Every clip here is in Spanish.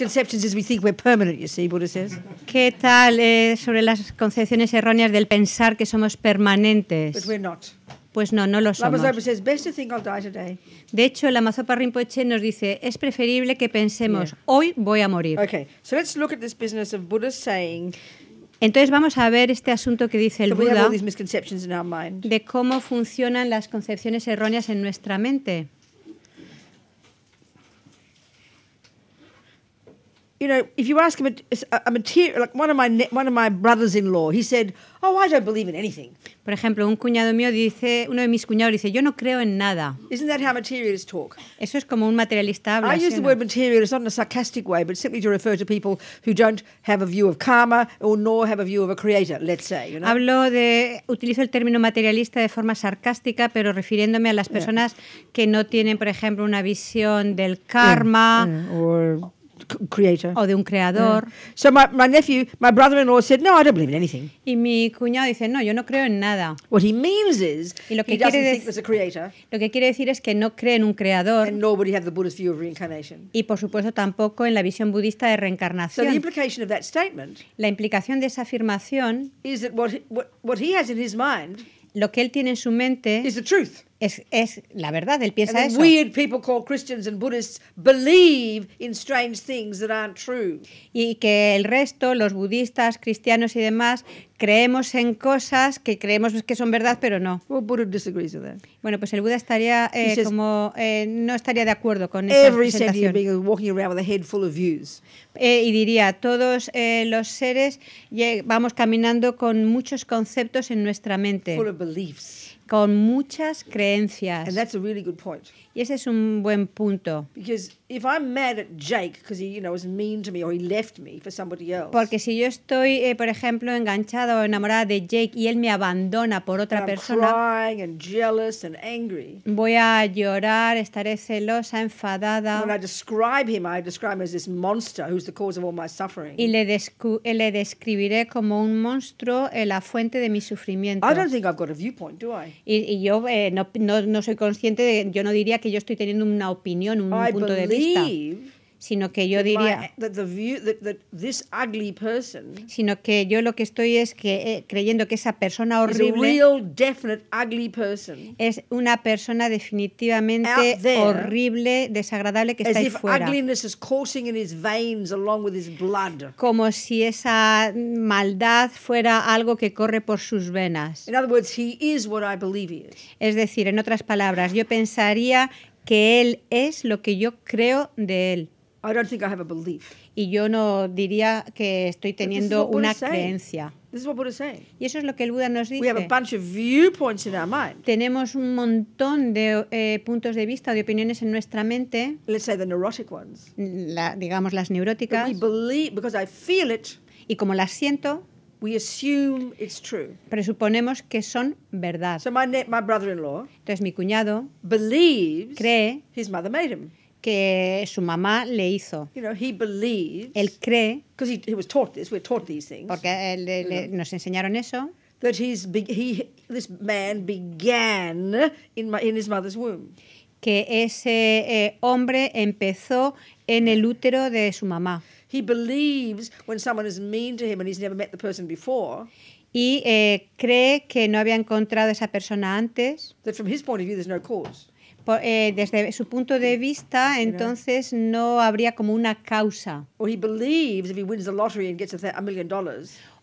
Conceptions we think we're ¿Qué tal eh, sobre las concepciones erróneas del pensar que somos permanentes? Pues no, no lo somos. De hecho, la Mazopa Rinpoche nos dice, es preferible que pensemos, hoy voy a morir. entonces vamos a ver este asunto que dice el Buda de cómo funcionan las concepciones erróneas en nuestra mente. you know, if you ask him a, a material, like one of my one of my brothers-in-law, he said, "Oh, I don't believe in anything." Por ejemplo, un cuñado mío dice, uno de mis cuñados dice, "Yo no creo en nada." Isn't that how materialists talk? Eso es como un materialista habla. I use the word materialist not in a sarcastic way, but simply to refer to people who don't have a view of karma or nor have a view of a creator, let's say, you know? Hablo de utilizo el término materialista de forma sarcástica, pero refiriéndome a las personas yeah. que no tienen, por ejemplo, una visión del karma mm, or creator. O de un creador. Mm. So my, my nephew, my brother-in-law said, no, I don't believe in anything. Y mi cuñado dice, no, yo no creo en nada. What he means is, y lo que he quiere doesn't think there's a creator. Lo que quiere decir es que no cree en un creador. And nobody has the Buddhist view of reincarnation. Y por supuesto tampoco en la visión budista de reencarnación. So the implication of that statement. La implicación de esa afirmación. Is that what, what, what he has in his mind. Lo que él tiene en su mente. Is the truth es, la verdad, él piensa eso. Y que el resto, los budistas, cristianos y demás, creemos en cosas que creemos que son verdad, pero no. Bueno, pues el Buda estaría eh, como eh, no estaría de acuerdo con esa eh, y diría todos los seres vamos caminando con muchos conceptos en nuestra mente con muchas creencias. And that's a really good point. Y ese es un buen punto. Porque si yo estoy, eh, por ejemplo, enganchado o enamorada de Jake y él me abandona por otra persona, voy a llorar, estaré celosa, enfadada. Y le, eh, le describiré como un monstruo, eh, la fuente de mi sufrimiento. Y, yo no, no, no soy consciente de, yo no diría que yo estoy teniendo una opinión, un punto de pues vista sino que yo diría sino que yo lo que estoy es que eh, creyendo que esa persona horrible es una persona definitivamente horrible desagradable que está ahí fuera como si esa maldad fuera algo que corre por sus venas es decir en otras palabras yo pensaría que él es lo que yo creo de él y yo no diría que estoy teniendo una creencia. Y eso es lo que el Buda nos dice. Tenemos un montón de eh, puntos de vista, de opiniones en nuestra mente. digamos las neuróticas. y como las siento, Presuponemos que son verdad. Entonces mi cuñado cree cree his mother made him que su mamá le hizo. You know, he believes, él cree, he, he was taught this, we're taught these things, porque él, le, le, nos enseñaron eso, that he's, he, this man began in, my, in his mother's womb. que ese eh, hombre empezó en el útero de su mamá. He believes when someone is mean to him and he's never met the person before. Y eh, cree que no había encontrado a esa persona antes. That from his point of view there's no cause eh, desde su punto de vista, entonces no habría como una causa.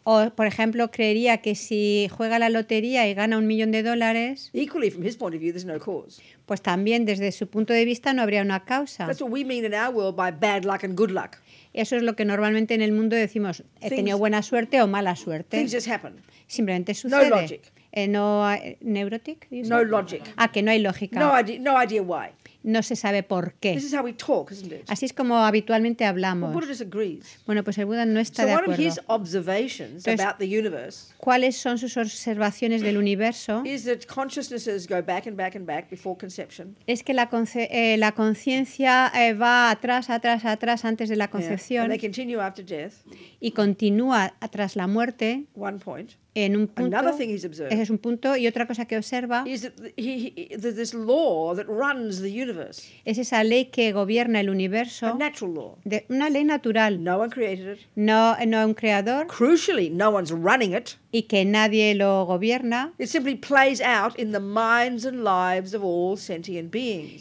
O, por ejemplo, creería que si juega la lotería y gana un millón de dólares, pues también desde su punto de vista no habría una causa. we mean by bad luck and good luck. Eso es lo que normalmente en el mundo decimos, he tenido buena suerte o mala suerte. Simplemente sucede. Eh, no logic. Eh, no neurotic. No logic. Ah, que no hay lógica. No idea, no idea why no se sabe por qué. Así es como habitualmente hablamos. bueno, pues el Buda no está de acuerdo. ¿cuáles son sus observaciones del universo? es que la, eh, conciencia eh, va atrás, atrás, atrás antes de la concepción. Y continúa tras la muerte en un punto, ese es un punto, y otra cosa que observa es esa ley que gobierna el universo, De, una ley natural. No, no, un creador. Y que nadie lo gobierna.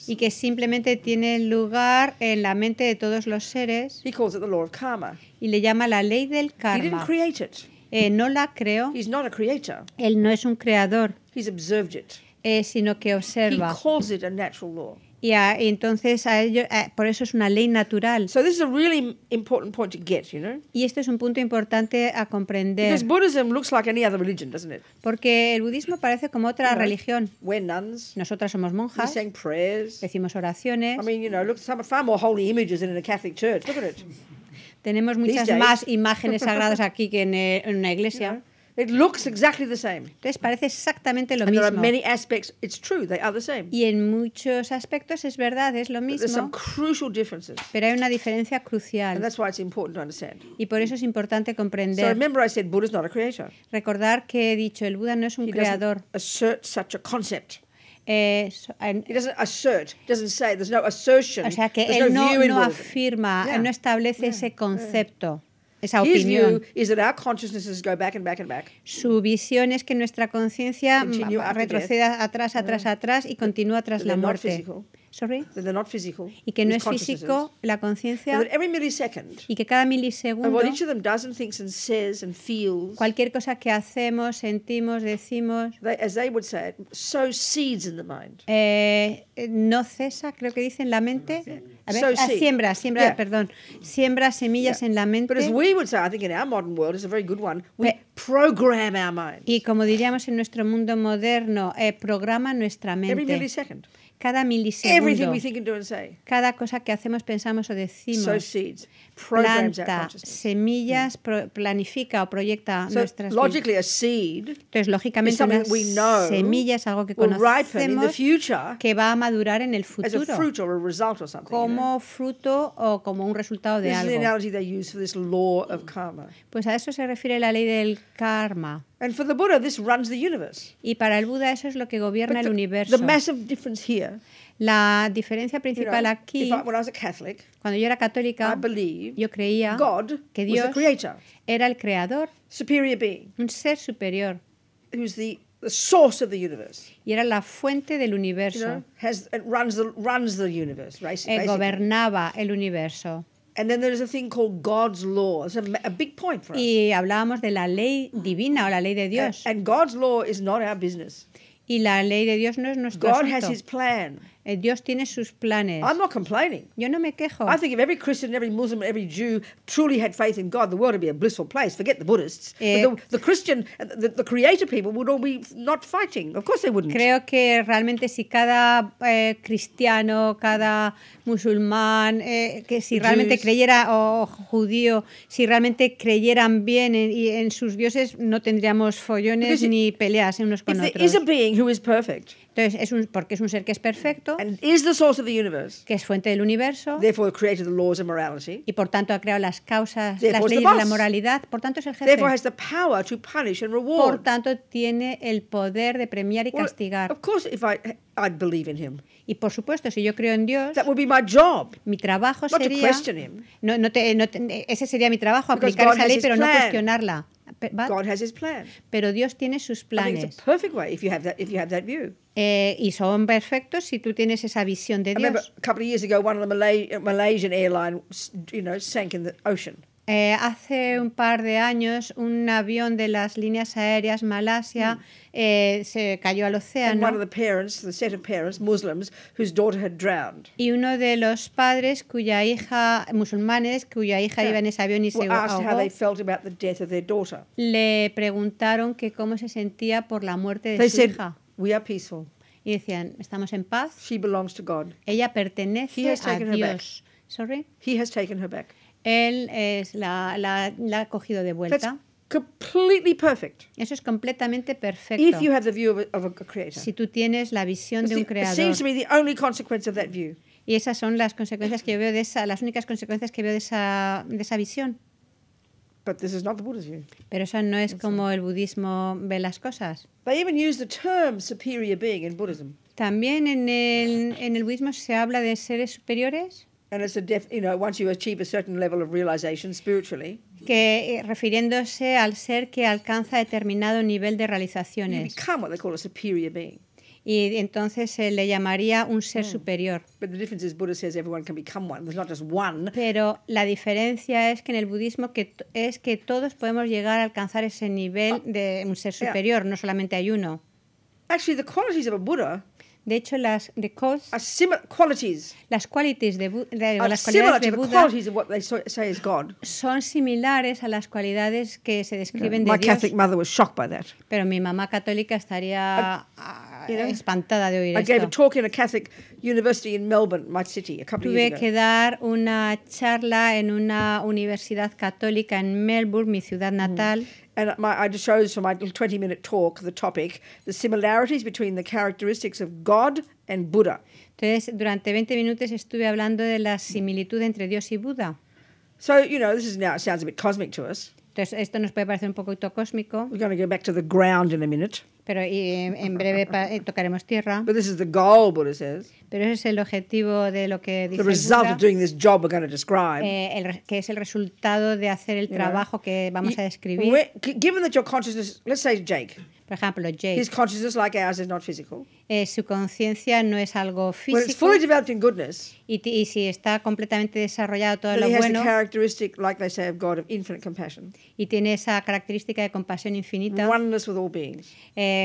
Y que simplemente tiene lugar en la mente de todos los seres. Y le llama la ley del karma. Eh, no la creo. He's not a creator. Él no es un creador, He's observed it. eh, sino que He observa. calls it a natural law. Y a- entonces a ello- a- por eso es una ley natural. So this is a really important point to get, you know, Y este es un punto importante a comprender, because Buddhism looks like any other religion, doesn't it? porque el budismo parece como otra Right. religión. We're nuns. Nosotras somos We monjas, sang prayers. decimos oraciones. I mean, you know, look, some far more holy images than in a Catholic church. Look at it. Tenemos muchas más imágenes sagradas aquí que en, eh, en una iglesia. It looks exactly the same. Entonces parece exactamente lo And mismo. There are many aspects, it's true, they are the same. Y en muchos aspectos es verdad, es lo mismo. But some crucial differences. Pero hay una diferencia crucial. And that's why it's important to understand. Y por eso es importante comprender. So remember I said Buddha is not a creator. Recordar que he dicho el Buda no es un He creador. Assert such a concept. Eh, so, en, assert, say, no assertion. O sea que él no, no, afirma, él no establece ese concepto. Esa opinión. Su visión es que nuestra conciencia retroceda atrás, atrás, atrás y continúa tras la muerte y que no es físico la conciencia y que cada milisegundo cualquier cosa que hacemos, sentimos, decimos no cesa, creo que dicen, la mente ah, siembra, siembra, perdón siembra semillas en la mente y como diríamos en nuestro mundo moderno eh, programa nuestra mente cada milisegundo, cada cosa que hacemos, pensamos o decimos, planta, semillas, mm. planifica o proyecta nuestras vidas. Entonces, lógicamente, una semilla es algo que conocemos que va a madurar en el futuro como fruto o como un resultado de algo. Pues a eso se refiere la ley del karma. And for the Buddha, this runs the universe. Y para el Buda eso es lo que gobierna the, el universo. The massive difference here, la diferencia principal you know, aquí, I, when I was a Catholic, cuando yo era católica, I believe yo creía God que Dios was the creator, era el creador, superior being, un ser superior, who's the, the source of the universe. y era la fuente del universo. You know, has, it runs the, runs the universe, eh, basically. gobernaba el universo. And then there's a thing called God's law. It's a, a big point for us. Y hablábamos de la ley divina o la ley de Dios. And, and God's law is not our business. Y la ley de Dios no es nuestro God asunto. has his plan. Eh, Dios tiene sus planes. I'm not complaining. Yo no me quejo. I think if every Christian, every Muslim, every Jew truly had faith in God, the world would be a blissful place. Forget the Buddhists. Eh, the, the, Christian, the, the, creator people would all be not fighting. Of course they wouldn't. Creo que realmente si cada eh, cristiano, cada musulmán, eh, que si realmente Jews. creyera o oh, judío, si realmente creyeran bien en, en sus dioses, no tendríamos follones Because ni peleas unos con otros. There is a being who is perfect. Entonces, es un, porque es un ser que es perfecto, and is the source of the universe, que es fuente del universo, therefore created the laws of morality, y por tanto ha creado las causas, las leyes de la moralidad, por tanto es el jefe. Therefore has the power to punish and reward. Por tanto tiene el poder de premiar y well, castigar. Of course, if I, I'd believe in him. Y por supuesto, si yo creo en Dios, That would be my job, mi trabajo sería... No, no, te, no te, ese sería mi trabajo, aplicar God esa ley, pero plan. no cuestionarla. but, God has his plan. Pero Dios tiene sus planes. I think it's a perfect way if you have that if you have that view. Eh, y son perfectos if you have that view. remember a couple of years ago, one of the Malaysian airline, you know, sank in the ocean. Eh, hace un par de años un avión de las líneas aéreas Malasia hmm. eh, se cayó al océano. Y uno de los padres cuya hija musulmanes cuya hija iba en ese avión y se ahogó. Le preguntaron que cómo se sentía por la muerte de su hija. Y decían, estamos en paz. belongs Ella pertenece a Dios. Sorry? He has taken her back. Él es la, la, la ha cogido de vuelta. completely perfect. Eso es completamente perfecto. If you have the view of a, creator. Si tú tienes la visión de un creador. the only consequence of that view. Y esas son las consecuencias que yo veo de esa, las únicas consecuencias que veo de esa, de esa visión. But this is not the view. Pero eso no es como el budismo ve las cosas. They even use the term superior being in Buddhism. También en el, en el budismo se habla de seres superiores que refiriéndose al ser que alcanza determinado nivel de realizaciones. Y entonces se le llamaría un ser superior. Pero la diferencia es que en el budismo que es que todos podemos llegar a alcanzar ese nivel ah, de un ser superior, no solamente hay uno. Actually, the qualities of a Buddha de hecho, las the cause, similar qualities, las qualities de, de las cualidades de Buda son similares a las cualidades que se describen no, de my Dios. Catholic mother was shocked by that. Pero mi mamá católica estaría I, ah, you know, espantada de oír I esto. Gave a talk in a Catholic university in Melbourne, my city, a couple Tuve of years ago. que dar una charla en una universidad católica en Melbourne, mi ciudad mm. natal. Mm. and my, I chose for my 20 minute talk the topic, the similarities between the characteristics of God and Buddha. Entonces, durante 20 minutos estuve hablando de la similitud entre Dios y Buda. So, you know, this is now, sounds a bit cosmic to us. Entonces, esto nos puede parecer un poquito cósmico. We're going to go back to the ground in a minute. Pero y, eh, en breve eh, tocaremos tierra. But this is the goal, Buddha says. Pero ese es el objetivo de lo que dice the result Buda, of doing this job we're going to describe. Eh, el, que es el resultado de hacer el you trabajo know? que vamos a describir. Given that your consciousness, let's say Jake. Por ejemplo, Jake. His consciousness, like ours, is not physical. Eh, su conciencia no es algo físico. Well, it's fully developed in goodness, y, y, si está completamente desarrollado todo lo bueno. Like they say, of God, of infinite compassion. Y tiene esa característica de compasión infinita. Oneness with all beings. Eh,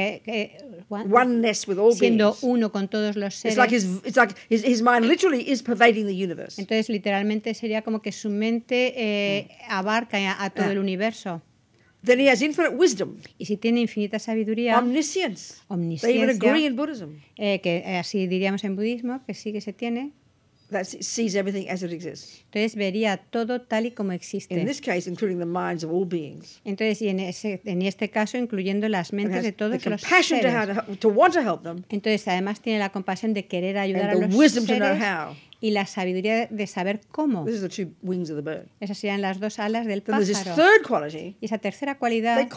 siendo uno con todos los seres. Entonces literalmente sería como que su mente eh, abarca a, todo el universo. Y si tiene infinita sabiduría. Omnisciencia. Eh, que eh, así diríamos en budismo, que sí que se tiene. Entonces vería todo tal y como existe. Entonces en, este caso incluyendo las mentes de todos los seres. To, Entonces además tiene la compasión de querer ayudar a los seres. To Y la sabiduría de saber cómo. Esas serían las dos alas del pájaro. y esa tercera cualidad eh,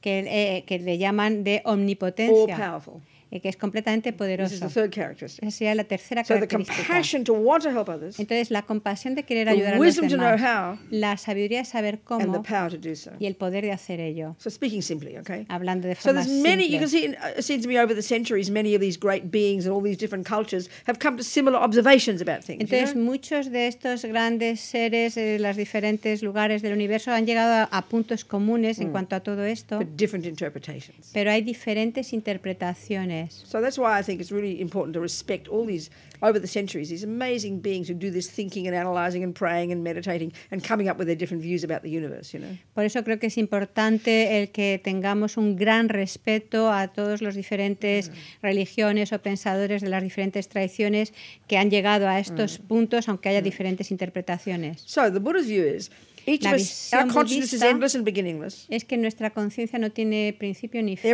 Que, le llaman de omnipotencia. Eh, que es completamente poderoso. Esa sería la tercera característica. Entonces, la compasión de querer ayudar a los demás, la sabiduría de saber cómo y el poder de hacer ello. Hablando de forma simple. Uh, Entonces, muchos de estos grandes seres de los diferentes lugares del universo han llegado a, puntos comunes en mm. cuanto a todo esto. Pero hay diferentes interpretaciones. that. So that's why I think it's really important to respect all these, over the centuries, these amazing beings who do this thinking and analysing and praying and meditating and coming up with their different views about the universe, you know. Por eso creo que es importante el que tengamos un gran respeto a todos los diferentes mm. religiones o pensadores de las diferentes tradiciones que han llegado a estos mm. puntos, aunque haya mm. diferentes interpretaciones. So the Buddha's view is Each la es que nuestra conciencia no tiene principio ni fin.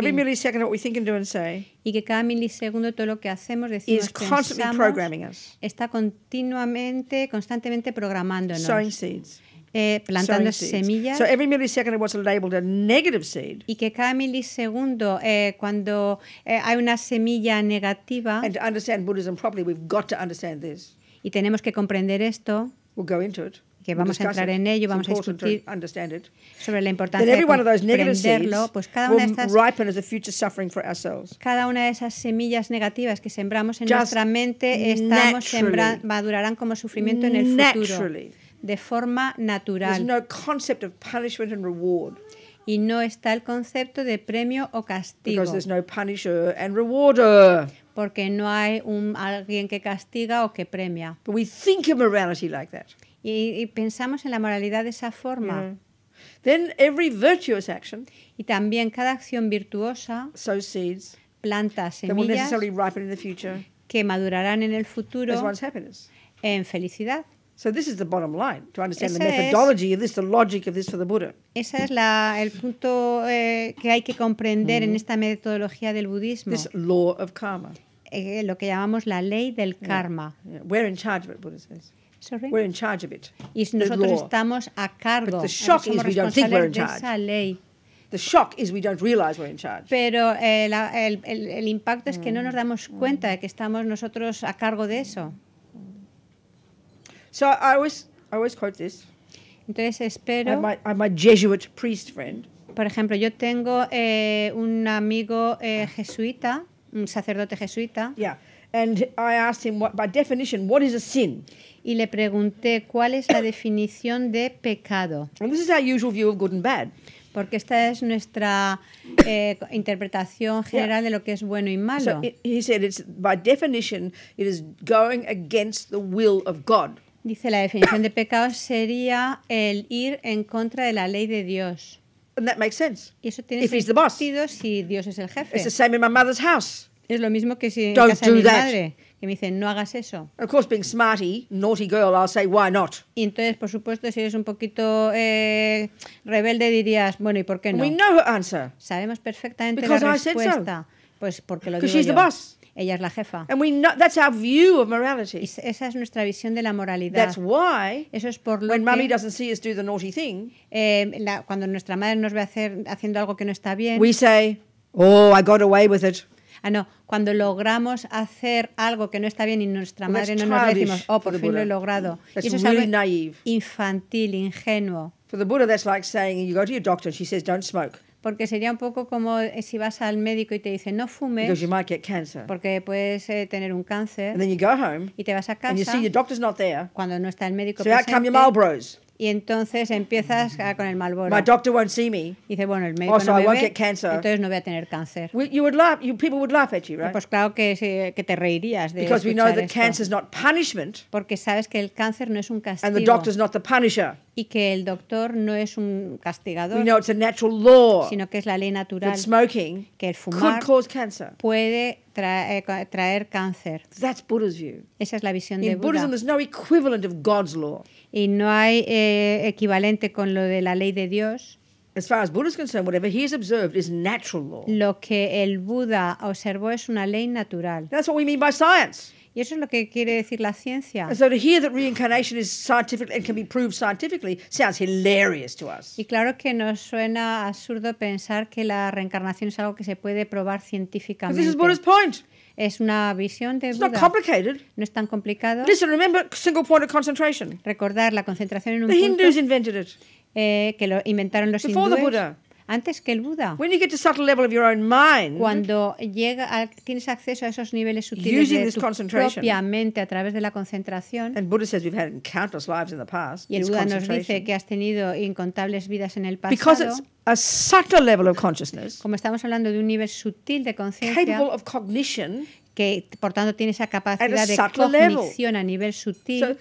y que cada milisegundo todo lo que hacemos, decimos, está continuamente, constantemente programándonos. Sowing seeds. plantando semillas. Y que cada milisegundo, eh, cuando eh, hay una semilla negativa. Y tenemos que comprender esto que vamos a entrar en ello, vamos a discutir sobre la importancia de entenderlo. pues cada una de cada una de esas semillas negativas que sembramos en nuestra mente estamos madurarán como sufrimiento en el futuro, de forma natural. Y no está el concepto de premio o castigo porque no hay un, alguien que castiga o que premia. pero we think of morality like that. Y, y, pensamos en la moralidad de esa forma. Mm. Then every virtuous action, y también cada acción virtuosa So seeds, planta that will semillas necessarily ripen in the future que madurarán en el futuro as one's happiness. en felicidad. So this is the bottom line to understand the es- methodology of this, the logic of this for the Buddha. Esa es la- el punto eh, que hay que comprender en mm-hmm. esta metodología del budismo, This law of karma. eh, lo que llamamos la ley del karma. Yeah, We're in charge of it, Buddha says. Sorry? We're in charge of it. Y nosotros estamos a cargo. But the shock is we don't think we're in charge. Esa ley. The shock is we don't realize we're in charge. Pero el, eh, el, el, el impacto es que no nos mm. damos mm. cuenta de que estamos nosotros a cargo de eso. So I always, I always quote this. Entonces espero. I'm my, I'm a Jesuit priest friend. Por ejemplo, yo tengo eh, un amigo eh, jesuita, un sacerdote jesuita. Yeah, and I asked him what, by definition, what is a sin? y le pregunté cuál es la definición de pecado. Porque esta es nuestra eh, interpretación general de lo que es bueno y malo. Dice la definición de pecado sería el ir en contra de la ley de Dios. Y eso tiene sentido si Dios es el jefe. Es lo mismo que si en casa de mi madre. Que me dicen, no hagas eso. Of course, being smarty, naughty girl, I'll say, why not? Y entonces, por supuesto, si eres un poquito eh, rebelde, dirías, bueno, ¿y por qué no? We know her answer. Sabemos perfectamente Because la I respuesta. So. Pues porque lo digo she's yo. The boss. Ella es la jefa. And we know, that's our view of morality. Y esa es nuestra visión de la moralidad. That's why, Eso es por lo when que, mommy doesn't see us do the naughty thing, eh, la, cuando nuestra madre nos ve hacer, haciendo algo que no está bien, we say, oh, I got away with it. Ah, no, cuando logramos hacer algo que no está bien y nuestra madre no nos lo decimos, oh, por fin lo he logrado. eso es algo infantil, ingenuo. For Buddha, like saying you go to your doctor she says don't Porque sería un poco como si vas al médico y te dice no fumes porque puedes eh, tener un cáncer. y te vas a casa. Cuando no está el médico so presente. Y entonces empiezas a, con el malboro. My doctor won't see me. Y dice, bueno, el médico also, no me I won't ve, get cancer. entonces no voy a tener cáncer. We, you would laugh, you, people would laugh at you, right? Pues claro que, que te reirías de Because we know that cancer is not punishment. Porque sabes que el cáncer no es un castigo. And the doctor is not the punisher. Y que el doctor no es un castigador. We know it's a natural law. Sino que es la ley natural. That smoking que el fumar could cause cancer. puede traer, eh, traer cáncer. That's Buddha's view. Esa es la visión In de Buddha. Buddhism, there's no equivalent of God's law. Y no hay eh, equivalente con lo de la ley de Dios. As far as Buddha is concerned, whatever he has observed is natural law. Lo que el Buda observó es una ley natural. That's what we mean by science. Y eso es lo que quiere decir la ciencia. So to that reincarnation is scientifically and can be proved sounds hilarious us. Y claro que nos suena absurdo pensar que la reencarnación es algo que se puede probar científicamente. This is Buddha's point. Es una visión de Buda. not complicated. No es tan complicado. Listen, remember single point of concentration. Recordar la concentración en un The punto. Hindus invented it. Eh, que lo inventaron los Before hindúes. The Buddha antes que el Buda. Cuando llega, tienes acceso a esos niveles sutiles de tu propia mente a través de la concentración. Y el Buda nos dice que has tenido incontables vidas en el pasado. A subtle level of consciousness, como estamos hablando de un nivel sutil de conciencia, que por tanto tiene esa capacidad de cognición a nivel sutil.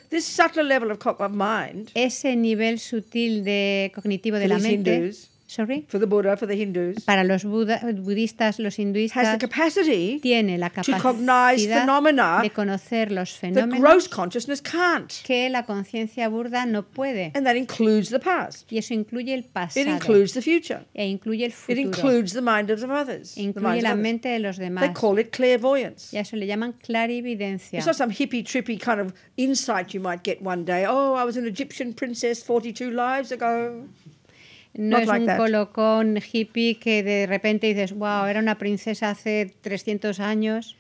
level of, mind, ese nivel sutil de cognitivo de la mente, Sorry. For the Buddha, for the Hindus, para los Buda, budistas, los hinduistas, has the capacity tiene la to cognize capacidad phenomena de conocer los that fenómenos gross consciousness can't. que la conciencia burda no puede. And that includes the past. Y eso incluye el It includes the future. e incluye el It includes the mind of the others. the incluye la others. mente de los They call it clairvoyance. eso le llaman clarividencia. It's not some hippy trippy kind of insight you might get one day. Oh, I was an Egyptian princess 42 lives ago. no es un colocón hippie que de repente dices, wow, era una princesa hace 300 años.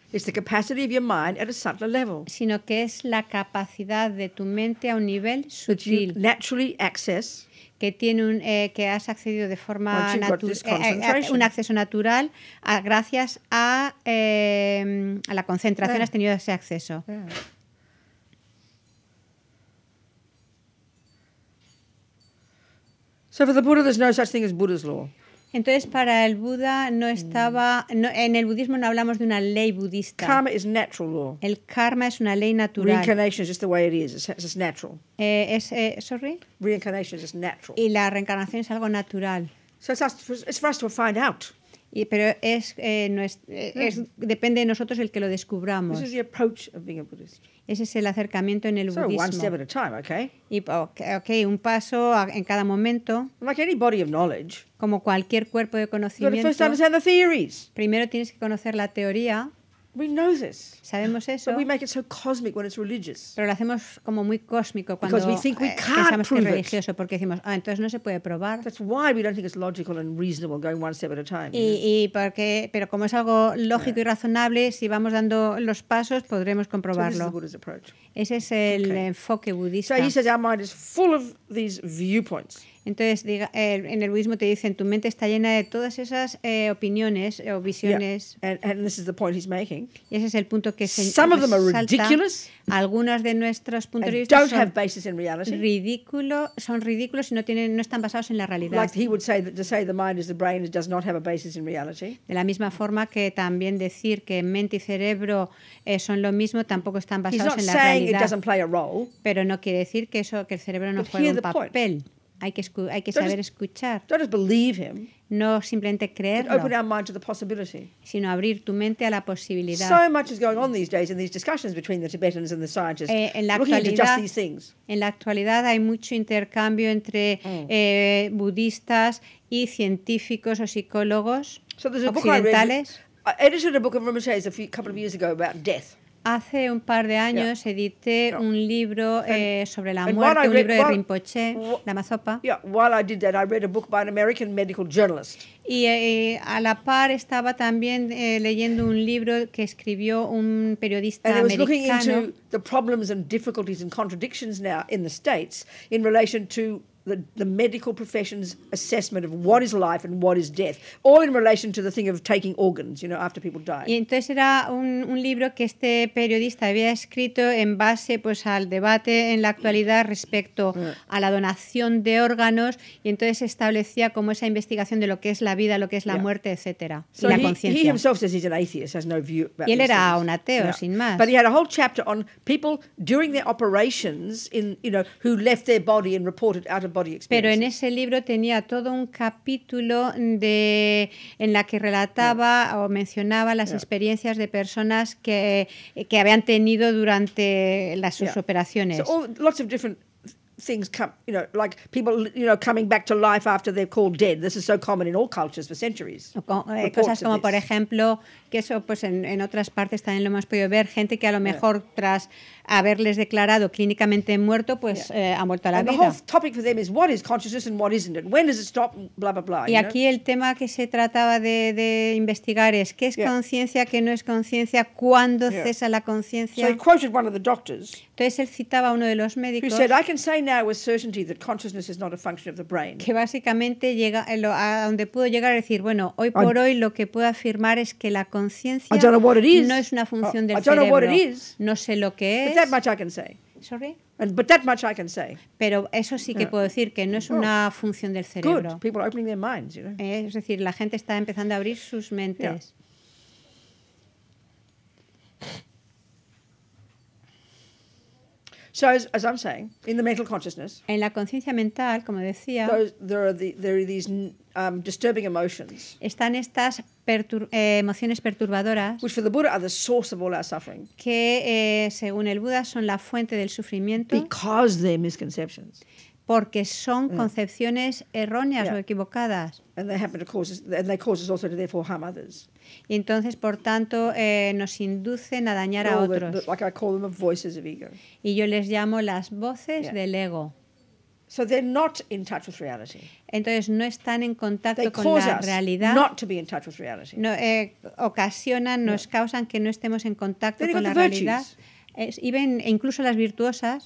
Sino que es la capacidad de tu mente a un nivel sutil. access que tiene un, eh, que has accedido de forma natural, eh, eh, un acceso natural gracias a, em, a la concentración has tenido ese acceso. So for the Buddha, there's no such thing as Buddha's law. Entonces para el Buda no estaba no, en el budismo no hablamos de una ley budista. Karma is natural law. El karma es una ley natural. Reincarnation is just the way it is. It's, it's natural. Eh, es, eh, sorry. Reincarnation is just natural. Y la reencarnación es algo natural. So it's, us, it's for us to find out pero eh, eh, es, depende de nosotros el que lo descubramos. Ese es el acercamiento en el budismo. Y un paso en cada momento. knowledge, como cualquier cuerpo de conocimiento. Primero tienes que conocer la teoría. We know this. Sabemos eso. But we make it so cosmic when it's religious. Pero lo hacemos como muy cósmico cuando we think we eh, can't pensamos que es religioso, porque decimos, ah, entonces no se puede probar. That's why we don't think it's logical and reasonable going one step at a time. Y, y porque, pero como es algo lógico yeah. y razonable, si vamos dando los pasos, podremos comprobarlo. So this is the Ese es el okay. enfoque budista. So he says our mind is full of these viewpoints. Entonces, diga, en el budismo te dicen, tu mente está llena de todas esas eh, opiniones eh, o visiones. this is the point he's making. Y ese es el punto que se Some of them are ridiculous. Algunos de nuestros puntos de vista don't son have basis in Ridículo, son ridículos y no tienen no están basados en la realidad. does not have a De la misma forma que también decir que mente y cerebro eh, son lo mismo tampoco están basados en la realidad. It doesn't play a role, pero no quiere decir que eso que el cerebro no juega un papel. Hay que, escu hay que don't saber just, escuchar. Don't just believe him, no simplemente creerlo, open our mind to the possibility. sino abrir tu mente a la posibilidad. So much is going on these days in these discussions between the Tibetans and the scientists, eh, en, la actualidad, just these en la actualidad hay mucho intercambio entre mm. eh, budistas y científicos o psicólogos so occidentales. I read, I edited a book of Rinpoche's a few, couple of years ago about death. Hace un par de años edité un libro eh, sobre la muerte, un libro de Rinpoche, La Mazopa. Y a la par estaba también eh, leyendo un libro que escribió un periodista americano. the now in the States in relation to the, the medical profession's assessment of what is life and what is death, all in relation to the thing of taking organs, you know, after people die. Y entonces era un, un libro que este periodista había escrito en base pues al debate en la actualidad respecto a la donación de órganos y entonces establecía como esa investigación de lo que es la vida, lo que es la muerte, etcétera, y la conciencia. No y él era un ateo no. sin más. But he had a whole chapter on people during their operations in, you know, who left their body and reported out of Body Experience. Pero en ese libro tenía todo un capítulo de, en la que relataba yeah. o mencionaba las yeah. experiencias de personas que, que habían tenido durante las, sus yeah. operaciones. So all, lots of different things come, you know, like people, you know, coming back to life after they're called dead. This is so common in all cultures for centuries. Eh, cosas como, por ejemplo, que eso pues en, en, otras partes también lo hemos podido ver, gente que a lo mejor tras haberles declarado clínicamente muerto, pues eh, ha muerto a la vida. Y aquí el tema que se trataba de, investigar es qué es conciencia, qué no es conciencia, cuándo cesa la conciencia. Entonces él citaba a uno de los médicos que básicamente llega, eh, a donde pudo llegar a decir, bueno, hoy por hoy lo que puedo afirmar es que la conciencia conciencia no es una función del cerebro. No sé lo que es. Sorry? But that much I can say. Pero eso sí que puedo decir que no es una oh. función del cerebro. Eh, es decir, la gente está empezando a abrir sus mentes. So as, as I'm saying, in the mental consciousness, en la conciencia mental, como decía, there are, the, there are these um, disturbing emotions. Están estas pertur eh, emociones perturbadoras. Which for the Buddha are the source of all our suffering. Que eh, según el Buda son la fuente del sufrimiento. Because they're misconceptions porque son mm. concepciones erróneas o equivocadas. Y entonces, por tanto, eh, nos inducen a dañar a otros. Y yo les llamo las voces del ego. Entonces no están en contacto con la realidad. ocasionan, nos causan que no estemos en contacto con la realidad. y ven, e incluso las virtuosas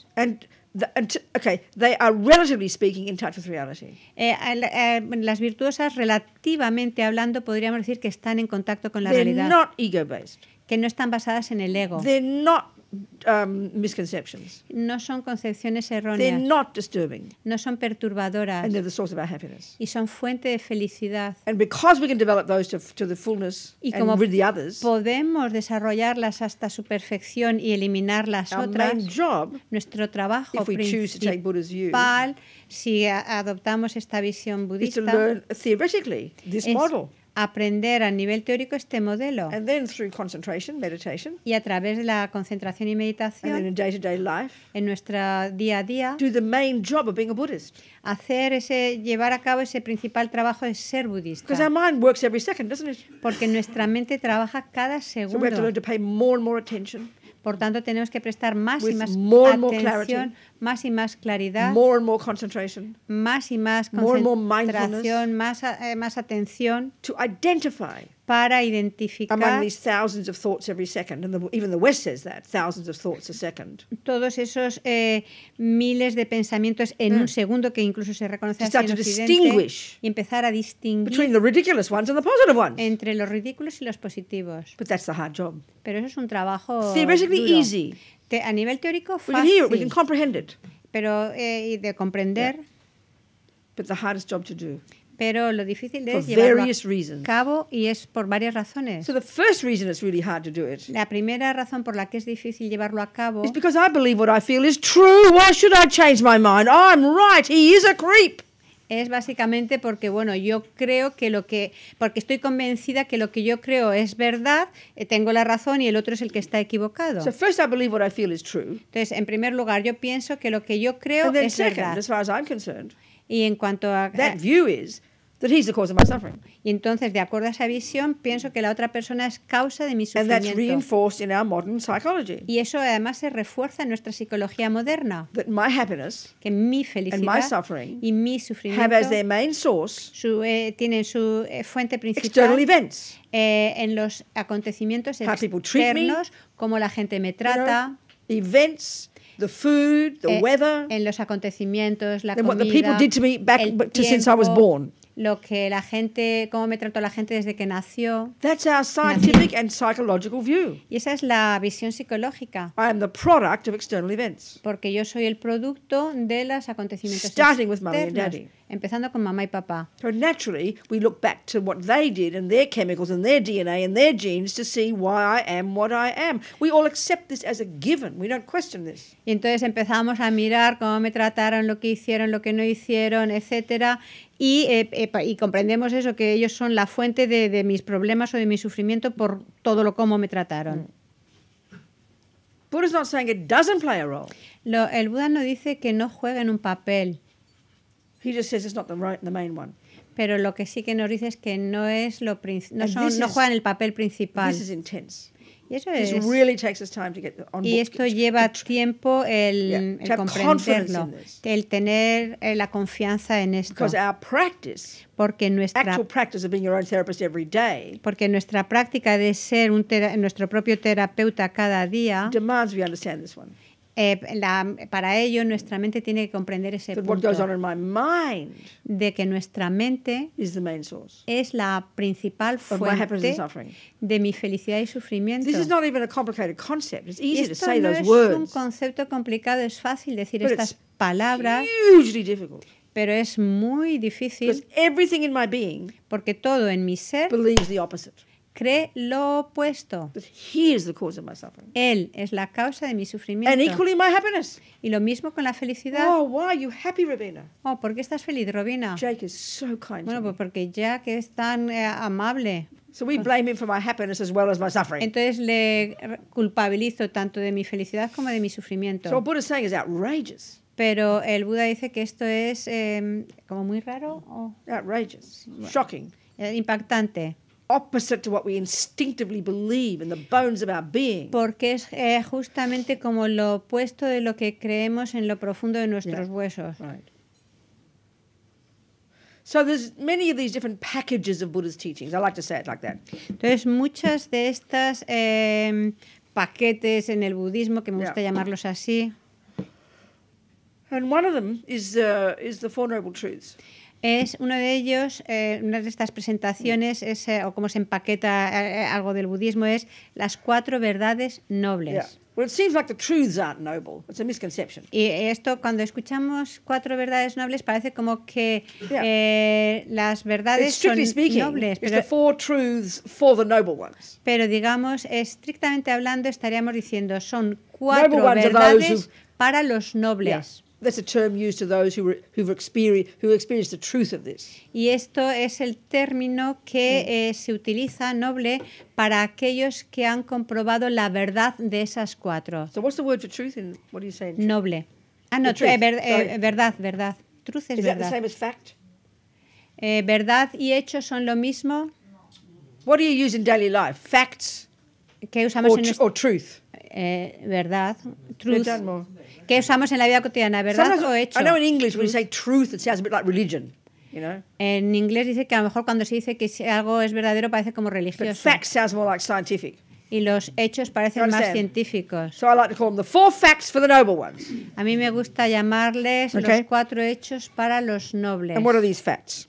okay, they are relatively speaking in touch with reality. Eh, eh, las virtuosas, relativamente hablando, podríamos decir que están en contacto con la They're realidad. Not ego based. Que no están basadas en el ego. They're not Um, misconceptions. No son concepciones erróneas. They're not disturbing. No son perturbadoras. And they're the source of our happiness. Y son fuente de felicidad. And because we can develop those to, to the fullness y como and rid the others, podemos desarrollarlas hasta su perfección y eliminar las our otras. Main job, nuestro trabajo if we choose to take Buddha's view, si adoptamos esta visión budista, is to learn theoretically this es, model aprender a nivel teórico este modelo. y a través de la concentración y meditación en nuestro día a día hacer ese llevar a cabo ese principal trabajo de ser budista. Porque nuestra mente trabaja cada segundo. Por tanto, tenemos que prestar más y más atención más y más claridad, more and more concentration, más y más concentración, más, eh, más atención to identify para identificar among these thousands of thoughts every second, and even the West says that thousands of thoughts a second. Todos esos eh, miles de pensamientos en un mm. segundo que incluso se reconoce así en Occidente y empezar a distinguir between the ridiculous ones and the positive ones. entre los ridículos y los positivos. But that's the hard job. Pero eso es un trabajo Theoretically duro. easy te, a nivel teórico, fácil. We can hear we can comprehend it. Pero eh, y de comprender. Yeah. But the hardest job to do. Pero lo difícil es llevarlo a cabo y es por varias razones. So the first reason it's really hard to do it. La primera razón por la que es difícil llevarlo a cabo. Is because I believe what I feel is true. Why should I change my mind? I'm right. He is a creep es básicamente porque, bueno, yo creo que lo que, porque estoy convencida que lo que yo creo es verdad, eh, tengo la razón y el otro es el que está equivocado. Entonces, en primer lugar, yo pienso que lo que yo creo es verdad. y en cuanto a that he's the cause of my suffering. Y entonces, de acuerdo a esa visión, pienso que la otra persona es causa de mi sufrimiento. And that's reinforced in our modern psychology. Y eso además se refuerza en nuestra psicología moderna. That my happiness que mi felicidad and my suffering y mi sufrimiento have as their main source su, eh, tienen su eh, fuente principal external events. Eh, en los acontecimientos externos, me, como la gente me trata. You know, events the food, the eh, weather, en los acontecimientos, la comida, what the people did to me back tiempo, since I was born lo que la gente, cómo me trató la gente desde que nació. That's our scientific nació. and psychological view. Y esa es la visión psicológica. I am the product of external events. Porque yo soy el producto de los acontecimientos Starting externos, with mommy and daddy. empezando con mamá y papá. So naturally, we look back to what they did and their chemicals and their DNA and their genes to see why I am what I am. We all accept this as a given. We don't question this. Y entonces empezamos a mirar cómo me trataron, lo que hicieron, lo que no hicieron, etcétera, eh, y, comprendemos eso, que ellos son la fuente de, mis problemas o de mi sufrimiento por todo lo como me trataron. el Buda no dice que no jueguen un papel. Pero lo que sí que nos dice es que no es lo no, no juegan el papel principal. This is intense eso es. Really takes us time to get on y esto lleva tiempo el, yeah, el comprenderlo, el tener eh, la confianza en esto. Our practice, porque nuestra, practice of being your own therapist every day, porque nuestra práctica de ser un nuestro propio terapeuta cada día demands we understand this one eh, la, para ello, nuestra mente tiene que comprender ese punto de que nuestra mente es la principal fuente de mi felicidad y sufrimiento. Esto no es un concepto complicado, es fácil decir estas palabras. Pero es muy difícil. porque todo en mi ser cree lo opuesto. Él es la causa de mi sufrimiento. Y lo mismo con la felicidad. Oh, oh ¿por qué estás feliz, Robina? Jake Bueno, pues porque Jack es tan amable. Entonces le culpabilizo tanto de mi felicidad como de mi sufrimiento. Pero el Buda dice que esto es em, como muy raro. shocking. Eh, impactante opposite to what we instinctively believe in the bones of our being. Porque es eh, justamente como lo opuesto de lo que creemos en lo profundo de nuestros huesos. Right. So there's many of these different packages of Buddha's teachings. I like to say it like that. Entonces muchas de estas eh, paquetes en el budismo que me gusta yeah. llamarlos así. And one of them is uh, is the four noble truths. Es uno de ellos, eh, una de estas presentaciones, eh, o cómo se empaqueta eh, algo del budismo, es las cuatro verdades nobles. Y esto, cuando escuchamos cuatro verdades nobles, parece como que las verdades son nobles. Pero, digamos, estrictamente hablando, estaríamos diciendo son cuatro verdades para los nobles. That's a term used to those who were, who've experienced, who experienced the truth of this. Y esto es el término que mm. eh, se utiliza noble para aquellos que han comprobado la verdad de esas cuatro. So what's the word for truth in what are you saying? Noble. Ah, no, eh, ver, eh, verdad, verdad. Truth es is verdad. That the same as fact? Eh, verdad y hecho son lo mismo. What do you use in daily life? Facts. Que usamos or, en or truth eh, verdad, truth, que usamos en la vida cotidiana, verdad Sometimes, o hecho. I know in English when you say truth, it sounds a bit like religion. You know? En inglés dice que a lo mejor cuando se dice que algo es verdadero parece como religioso. But facts sounds more like scientific y los hechos parecen más científicos. So I like to call them the four facts for the noble ones. A mí me gusta llamarles okay. los cuatro hechos para los nobles. And what are these facts?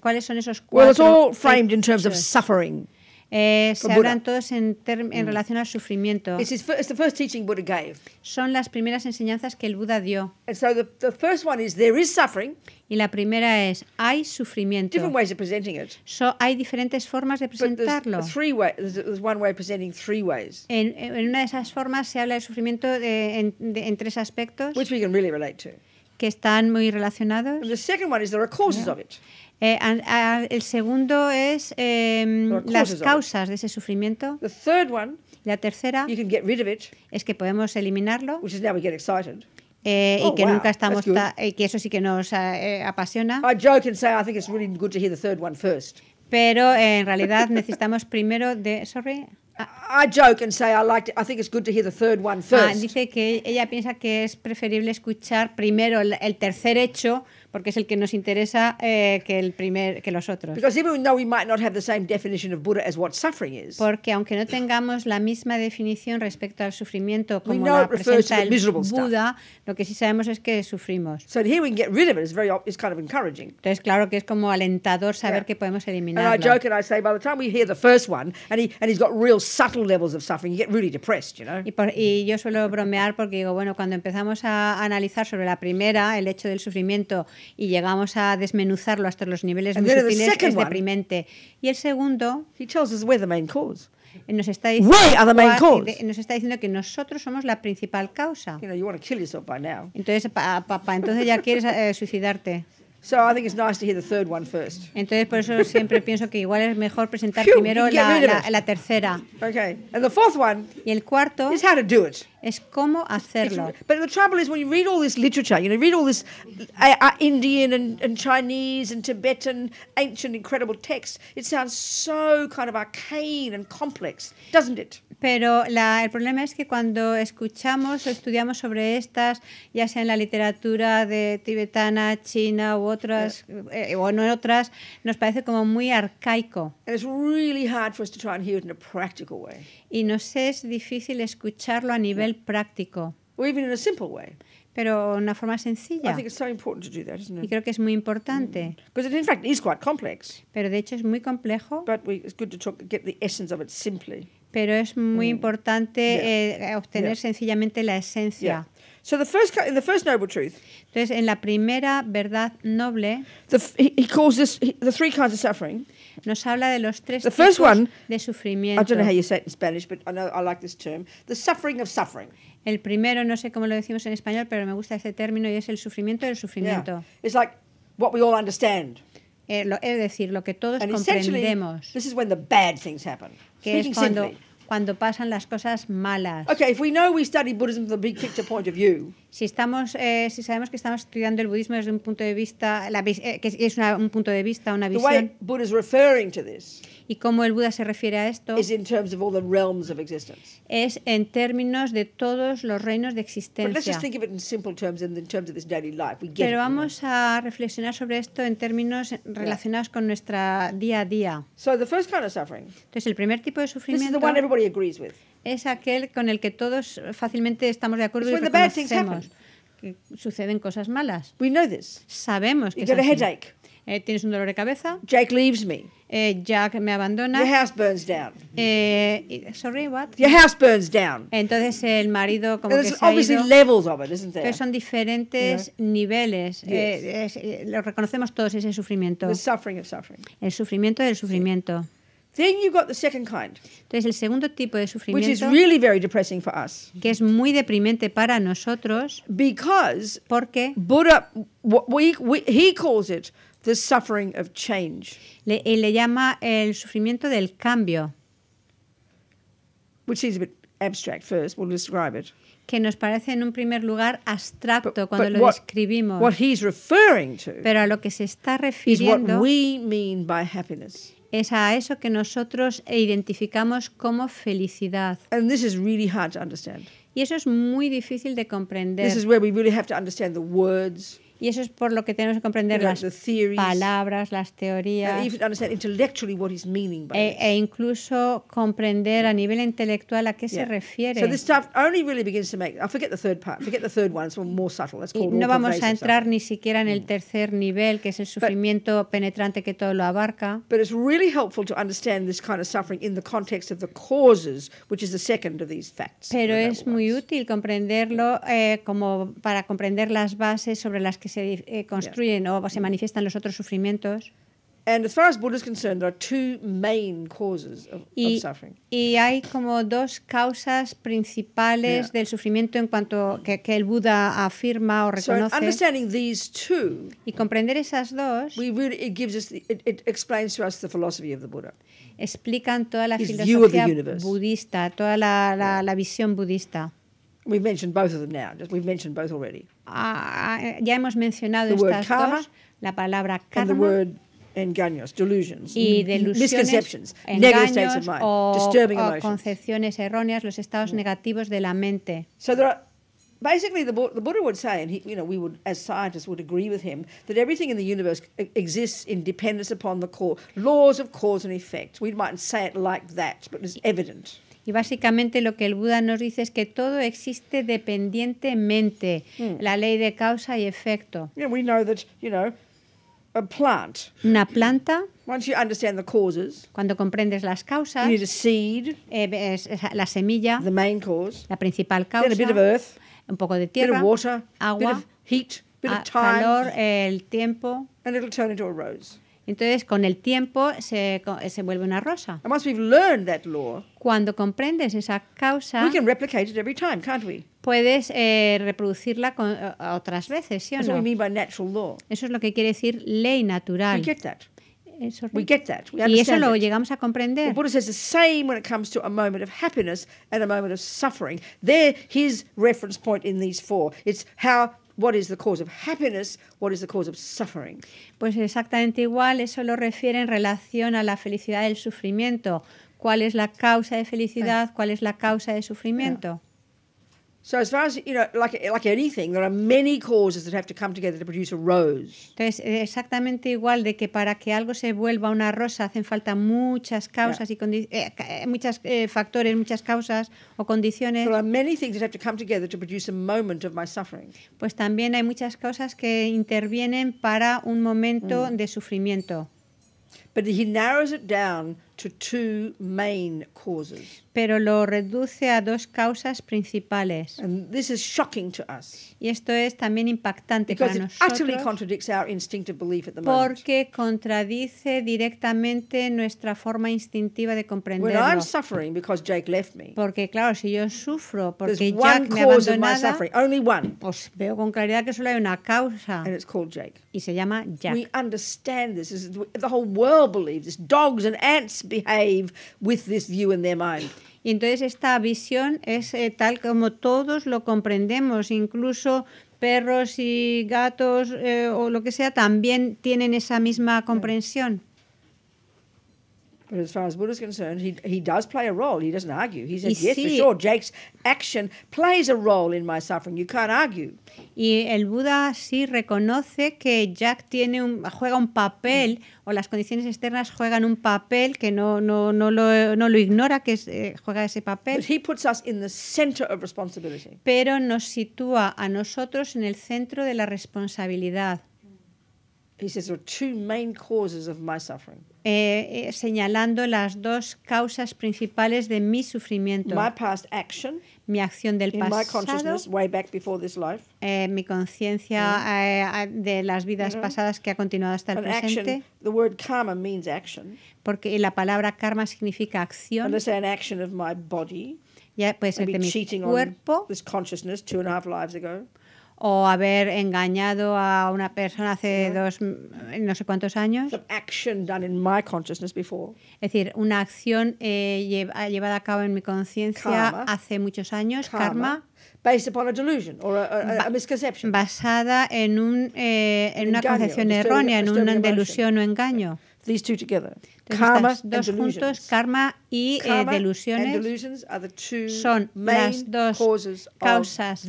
¿Cuáles son esos cuatro? Well, it's all framed in terms of suffering. Eh, se hablan todos en, mm. relación al sufrimiento. Son las primeras enseñanzas que el Buda dio. Y la primera es, hay sufrimiento. hay diferentes formas de presentarlo. En, una de esas formas se habla del sufrimiento en, en, tres aspectos que están muy relacionados. Eh, el segundo es em, las causas de ese sufrimiento. la tercera es que podemos eliminarlo. Eh, y oh, que nunca estamos que eso sí que nos apasiona. Pero en realidad necesitamos primero de dice que ella piensa que es preferible escuchar primero el tercer hecho porque es el que nos interesa eh, que el primer que los otros. Porque aunque no tengamos la misma definición respecto al sufrimiento como la presenta el Buda, lo que sí sabemos es que sufrimos. Entonces claro que es como alentador saber que podemos eliminarlo. Y, y yo suelo bromear porque digo, bueno, cuando empezamos a analizar sobre la primera, el hecho del sufrimiento y llegamos a desmenuzarlo hasta los niveles más sutiles es deprimente. Y el segundo nos está, diciendo, que nosotros somos la principal causa. Entonces, papá, entonces ya quieres suicidarte. Entonces por eso siempre pienso que igual es mejor presentar primero la, tercera. y el cuarto is how to es cómo hacerlo. Pero but the trouble is when you read all this literature, you know, read all this uh, uh, Indian and, and, Chinese and Tibetan ancient incredible text, it sounds so kind of arcane and complex, doesn't it? Pero la, el problema es que cuando escuchamos o estudiamos sobre estas, ya sea en la literatura de tibetana, china u otras, yeah. eh, o no en otras, nos parece como muy arcaico. And it's really hard for us to try and hear it in a practical way. Y nos es difícil escucharlo a nivel nivel práctico. Or even in a simple way. Pero una forma sencilla. I think it's so important to do that, isn't it? Y creo que es muy importante. Because mm. in fact is quite complex. Pero de hecho es muy complejo. But we, it's good to talk, get the essence of it simply. Pero es muy mm. importante yeah. eh, eh obtener yeah. sencillamente la esencia. Yeah. So the first, in the first noble truth. Entonces en la primera verdad noble. The, he, he calls this he, the three kinds of suffering nos habla de los tres the first tipos one, de sufrimiento. I don't know how you say it in Spanish, but I know I like this term. The suffering of suffering. El primero, no sé cómo lo decimos en español, pero me gusta este término y es el sufrimiento del sufrimiento. It's like what we all understand. Eh, es decir, lo que todos And comprendemos. This is when the bad things happen. Speaking es cuando simply, cuando pasan las cosas malas. Okay, if we know we study Buddhism from the big picture point of view. Si estamos, eh, si sabemos que estamos estudiando el budismo desde un punto de vista, la, eh, que es una, un punto de vista, una visión. The way Buddha is referring to this y cómo el Buda se refiere a esto es en términos de todos los reinos de existencia. Pero vamos a reflexionar sobre esto en términos relacionados con nuestra día a día. Entonces, el primer tipo de sufrimiento es aquel con el que todos fácilmente estamos de acuerdo y reconocemos que suceden cosas malas. Sabemos que eh, tienes un dolor de cabeza. Jake leaves me eh, Jack me abandona. Your house burns down. Eh, sorry, what? Your house burns down. Entonces el marido como And que se ha ido. Levels of it, isn't there? Pero son diferentes you know? niveles. Eh, yes. Eh, es, eh, lo reconocemos todos ese sufrimiento. The suffering of suffering. El sufrimiento del sufrimiento. Sí. Then you've got the second kind, Entonces el segundo tipo de sufrimiento, which is really very depressing for us, que es muy deprimente para nosotros, because porque Buddha, we, we, he calls it the suffering of change. Le, eh, le llama el sufrimiento del cambio. Which is a bit abstract first, we'll describe it. que nos parece en un primer lugar abstracto but, cuando but lo what, describimos. What he's referring to Pero a lo que se está refiriendo es a eso que nosotros identificamos como felicidad. And this is really hard to understand. Y eso es muy difícil de comprender. This is where we really have to understand the words. Y eso es por lo que tenemos que comprender las palabras, las teorías. Uh, e, e, incluso comprender a nivel intelectual a qué se refiere. no vamos a entrar ni siquiera en el mm. tercer nivel, que es el sufrimiento penetrante que todo lo abarca. Pero es muy útil comprenderlo eh, como para comprender las bases sobre las que se eh, construyen yeah. o se manifiestan los otros sufrimientos. And as far as Buddha is concerned, there are two main causes of, y, of suffering. Y hay como dos causas principales yeah. del sufrimiento en cuanto que, que el Buda afirma o reconoce. So understanding these two, y comprender esas dos, we really, it gives us, the, it, it explains to us the philosophy of the Buddha. Explican toda la His filosofía budista, toda la, la, yeah. la visión budista. We've mentioned both of them now. Just, We've mentioned both already ya hemos mencionado estas dos, la palabra karma engaños, delusions, y delusiones, misconceptions, engaños, negative states of mind, o, disturbing concepciones erróneas, los estados mm. negativos de la mente. So there are, basically the, the Buddha would say, and he, you know, we would, as scientists, would agree with him that everything in the universe e, exists in dependence upon the core laws of cause and effect. We mightn't say it like that, but it's evident. Y básicamente lo que el Buda nos dice es que todo existe dependientemente, hmm. la ley de causa y efecto. Una planta. cuando comprendes las causas, eh, la semilla, la principal causa, un poco de tierra, agua, calor, el tiempo, entonces, con el tiempo se, se vuelve una rosa. once we've learned that law, Cuando comprendes esa causa, puedes eh, reproducirla eh, otras veces, ¿sí o no? Eso es lo que quiere decir ley natural. We get that. Eso, we y eso lo llegamos a comprender. Well, Buddha says the same when it comes to a moment of happiness and a moment of suffering. There, his reference point in these four. It's how what is the cause of happiness, what is the cause of suffering. Pues exactamente igual, eso lo refiere en relación a la felicidad del sufrimiento. ¿Cuál es la causa de felicidad? ¿Cuál es la causa de sufrimiento? So as far as you know, like anything, there are many causes that have to come together to produce a rose. Entonces, eh, exactamente igual de que para que algo se vuelva una rosa hacen falta muchas causas y eh, eh, muchas eh, factores, muchas causas o condiciones. there are many things that have to come together to produce a moment of my suffering. Pues también hay muchas causas que intervienen para un momento mm. de sufrimiento. But he narrows it down to two main causes. Pero lo reduce a dos causas principales. And this is shocking to us. Y esto es también impactante Because para it nosotros. Utterly contradicts our instinctive belief at the moment. Porque contradice directamente nuestra forma instintiva de comprenderlo. When I'm suffering because Jake left me. Porque claro, si yo sufro porque Jack me ha abandonado, only one. Pues veo con claridad que solo hay una causa. And it's called Jake. Y se llama Jack. We understand this. this is the whole world believes this. Dogs and ants behave with Y entonces esta visión es eh, tal como todos lo comprendemos, incluso perros y gatos eh, o lo que sea también tienen esa misma comprensión. But as far as Buddha's concerned, he, he does play a role. He doesn't argue. He says, yes, for sure, Jake's action plays a role in my suffering. You can't argue. Y el Buda sí reconoce que Jack tiene un, juega un papel, o las condiciones externas juegan un papel que no, no, no, lo, no lo ignora, que eh, juega ese papel. But he puts us in the center of responsibility. Pero nos sitúa a nosotros en el centro de la responsabilidad. He says, there are two main causes of my suffering. Eh, eh, señalando las dos causas principales de mi sufrimiento. mi acción del pasado, eh, mi conciencia mm. de las vidas mm-hmm. pasadas que ha continuado hasta el presente. Porque la palabra karma significa acción. An action of my body, ya puede ser de mi cuerpo. This consciousness two and a half lives o haber engañado a una persona hace dos, mm, no sé cuántos años. Es decir, una acción eh, llevada a cabo en mi conciencia hace muchos años, karma. Basada en, eh, en una concepción errónea, en una delusión o engaño. dos and juntos, karma y eh, delusiones, son las dos causas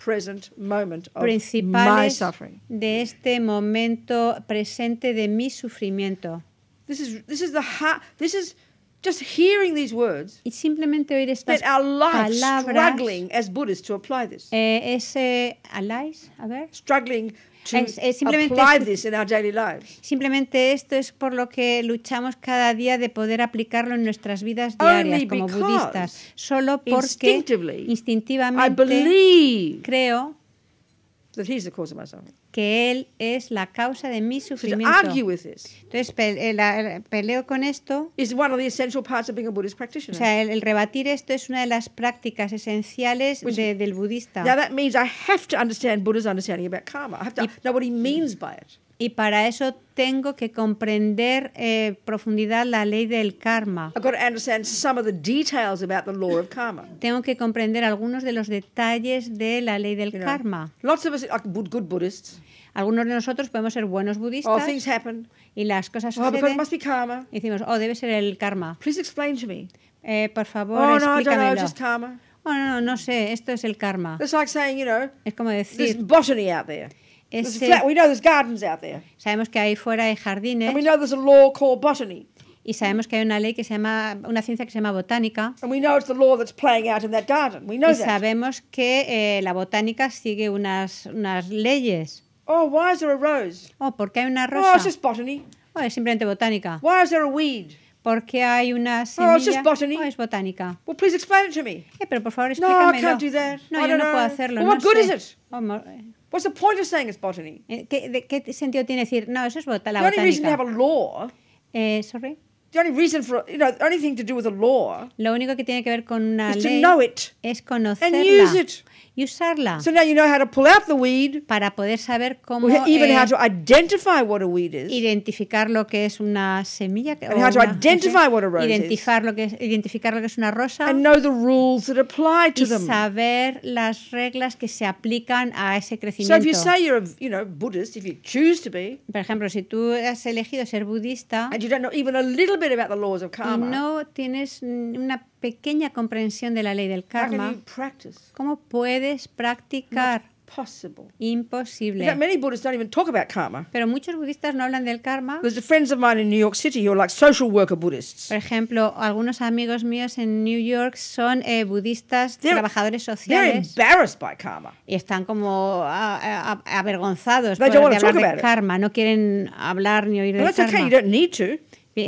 present moment of principales my suffering. de este momento presente de mi sufrimiento. This is this is the ha this is Just hearing these words, y simplemente oír estas palabras, struggling as Buddhists to apply this. Eh, es eh, alive, a ver. Struggling to es, es simplemente, apply this in our daily lives. Simplemente esto es por lo que luchamos cada día de poder aplicarlo en nuestras vidas diarias como budistas. Solo porque instintivamente I believe creo that he's the cause of my suffering que Él es la causa de mi sufrimiento. argue with this Entonces, pe eh, la, peleo con esto. Is one of the essential parts of being a Buddhist practitioner. O sea, el, el rebatir esto es una de las prácticas esenciales Which, de, del budista. Now that means I have to understand Buddha's understanding about karma. I have to y, know what he means by it y para eso tengo que comprender eh, profundidad la ley del karma. Tengo que comprender algunos de los detalles de la ley del karma. Lots of us are good Buddhists. Algunos de nosotros podemos ser buenos oh, budistas. Happen. Y las cosas oh, suceden. Y decimos, oh, debe ser el karma. Please explain to me. Eh, por favor, oh, explícamelo. Oh, no, Oh, no, no sé, esto es el karma. saying, you know, es como decir, there's botany out there. There's flat, we know there's gardens out there. Sabemos que ahí fuera hay jardines. And we know there's a law called botany. Y sabemos que hay una ley que se llama, una ciencia que se llama botánica. And we know it's the law that's playing out in that garden. We know y sabemos que eh, la botánica sigue unas, unas leyes. Oh, why is there a rose? Oh, ¿por qué hay una rosa? Oh, it's just botany. Oh, es simplemente botánica. Why is there a weed? Porque hay una semilla. Oh, it's just botany. Oh, es botánica. Well, please explain it to me. Eh, pero por favor explícamelo. No, I can't do that. No, I yo no know. puedo hacerlo. Well, what no good is it? Oh, What's the point of saying it's botany? Eh, ¿Qué, de, ¿Qué sentido tiene decir, no, eso es bot la botánica? The only reason to have a law. Eh, sorry. The only reason for, you know, the only thing to do with a law. Lo único que tiene que ver con una ley. to know it. Es conocerla. And use it y usarla. So now you know how to pull out the weed. Para poder saber cómo even eh, how to identify what a weed is. Identificar lo que es una semilla and o how to una, identify what a rose identificar is. Lo que es, identificar lo que es una rosa. And know the rules that apply to y them. saber las reglas que se aplican a ese crecimiento. So if you say you're a, you know Buddhist if you choose to be. Por ejemplo, si tú has elegido ser budista and you don't know even a little bit about the laws of karma. Y no tienes una pequeña comprensión de la ley del karma, ¿cómo puedes practicar? Imposible. Pero muchos budistas no hablan del karma. Por ejemplo, algunos amigos míos en New York son eh, budistas trabajadores sociales. Y están como ah, ah, ah, avergonzados por el karma. No quieren hablar ni oír del karma.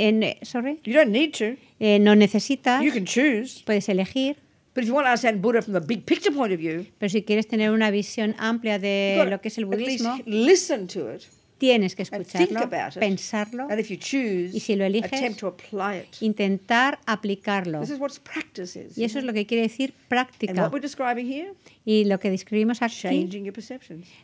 En, eh, sorry. You don't need to. Eh, no necesitas. You can choose. Puedes elegir. But if you want to understand Buddha from the big picture point of view, pero si quieres tener una visión amplia de lo que es el budismo, listen to it, tienes que escucharlo, it, pensarlo, and if you choose, y si lo eliges, to apply it. intentar aplicarlo. This is what practice is, y eso es lo que quiere decir práctica. And what we're describing here, y lo que describimos aquí.